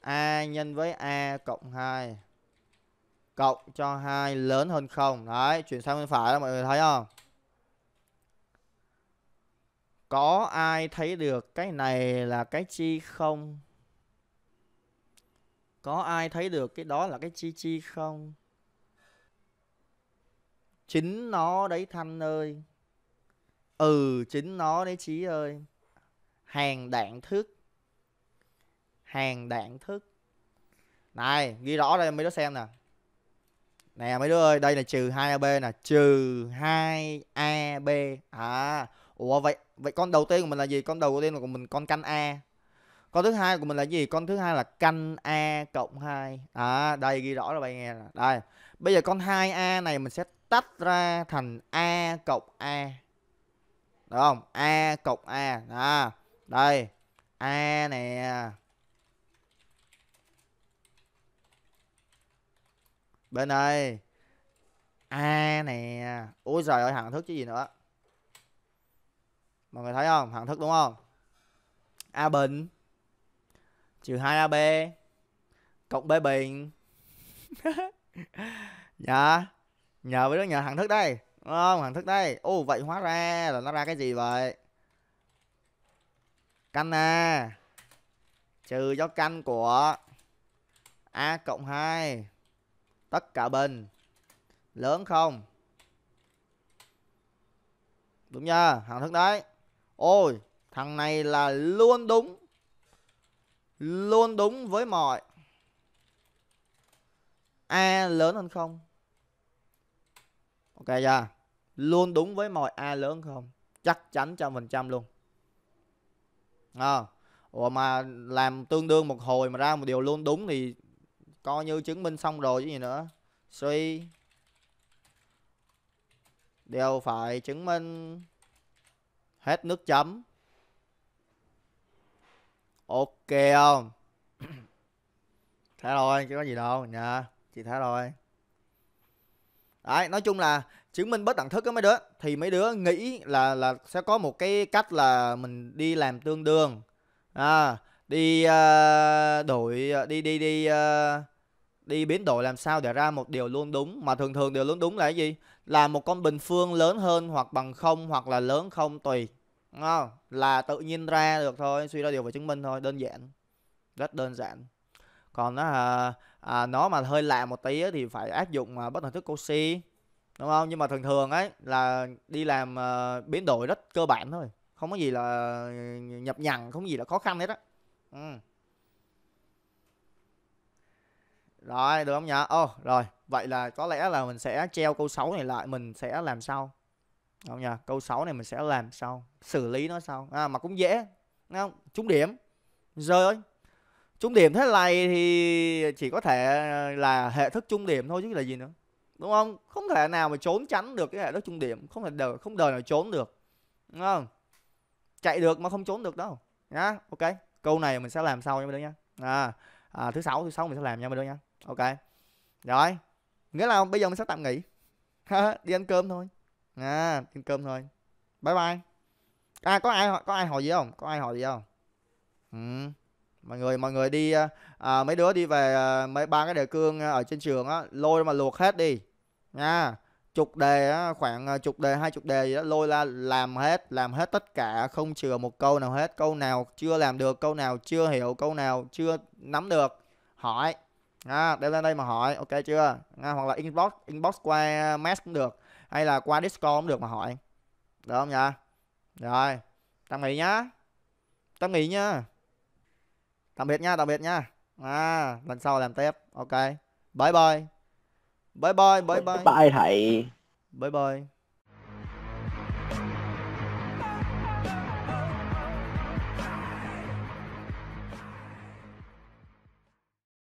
a nhân với a cộng 2 cộng cho 2 lớn hơn không đấy chuyển sang bên phải đó mọi người thấy không có ai thấy được cái này là cái chi không có ai thấy được cái đó là cái chi chi không? Chính nó đấy Thanh ơi. Ừ, chính nó đấy Chí ơi. Hàng đạn thức. Hàng đạn thức. Này, ghi rõ đây mấy đứa xem nè. Nè mấy đứa ơi, đây là trừ 2AB nè, trừ 2AB. À, ủa vậy vậy con đầu tiên của mình là gì? Con đầu tiên của mình con canh A con thứ hai của mình là gì con thứ hai là căn a cộng 2 à đây ghi rõ là bạn nghe nè đây bây giờ con 2a này mình sẽ tách ra thành a cộng a được không a cộng a à, đây a nè bên đây a nè ui giời ơi hạng thức chứ gì nữa mọi người thấy không hạng thức đúng không a bình trừ 2ab cộng b bình nhờ dạ, nhờ với đứa nhờ thằng thức đây không thằng thức đây ô vậy hóa ra là nó ra cái gì vậy căn a à. trừ cho căn của a cộng 2 tất cả bình lớn không đúng nha thằng thức đấy ôi thằng này là luôn đúng luôn đúng với mọi a lớn hơn không ok chưa dạ. yeah. luôn đúng với mọi a lớn không chắc chắn trăm phần trăm luôn à, ủa mà làm tương đương một hồi mà ra một điều luôn đúng thì coi như chứng minh xong rồi chứ gì nữa suy đều phải chứng minh hết nước chấm ok không thế thôi chứ có gì đâu nha chị thế thôi đấy nói chung là chứng minh bất đẳng thức á mấy đứa thì mấy đứa nghĩ là là sẽ có một cái cách là mình đi làm tương đương à, đi uh, đổi đi đi đi uh, đi biến đổi làm sao để ra một điều luôn đúng mà thường thường điều luôn đúng là cái gì là một con bình phương lớn hơn hoặc bằng không hoặc là lớn không tùy Đúng không? Là tự nhiên ra được thôi, suy ra điều phải chứng minh thôi, đơn giản. Rất đơn giản. Còn nó à, à, nó mà hơi lạ một tí thì phải áp dụng à, bất hình thức Cauchy. Đúng không? Nhưng mà thường thường ấy là đi làm à, biến đổi rất cơ bản thôi. Không có gì là nhập nhằng, không có gì là khó khăn hết á. Ừ. Rồi, được không nhỉ? Ồ, rồi. Vậy là có lẽ là mình sẽ treo câu 6 này lại, mình sẽ làm sau không nhờ câu 6 này mình sẽ làm sau xử lý nó sau à, mà cũng dễ đúng không trúng điểm rồi ơi trung điểm thế này thì chỉ có thể là hệ thức trung điểm thôi chứ là gì nữa đúng không không thể nào mà trốn tránh được cái hệ thức trung điểm không thể đời không đời nào trốn được đúng không chạy được mà không trốn được đâu nhá ok câu này mình sẽ làm sau nha mọi người nha à, à thứ sáu thứ sáu mình sẽ làm nha mọi người nha ok rồi nghĩa là bây giờ mình sẽ tạm nghỉ đi ăn cơm thôi à, ăn cơm thôi bye bye à có ai có ai hỏi gì không có ai hỏi gì không ừ. mọi người mọi người đi à, à mấy đứa đi về à, mấy ba cái đề cương à, ở trên trường á lôi mà luộc hết đi nha chục đề á, khoảng à, chục đề hai chục đề gì đó lôi ra làm hết làm hết tất cả không chừa một câu nào hết câu nào chưa làm được câu nào chưa hiểu câu nào chưa nắm được hỏi à, đem lên đây mà hỏi ok chưa à, hoặc là inbox inbox qua mess cũng được hay là qua discord cũng được mà hỏi được không nhỉ? rồi tạm nghỉ nhá tạm nghỉ nhá tạm biệt nha tạm biệt nha à lần sau làm tiếp ok bye bye bye bye bye bye bye thầy bye bye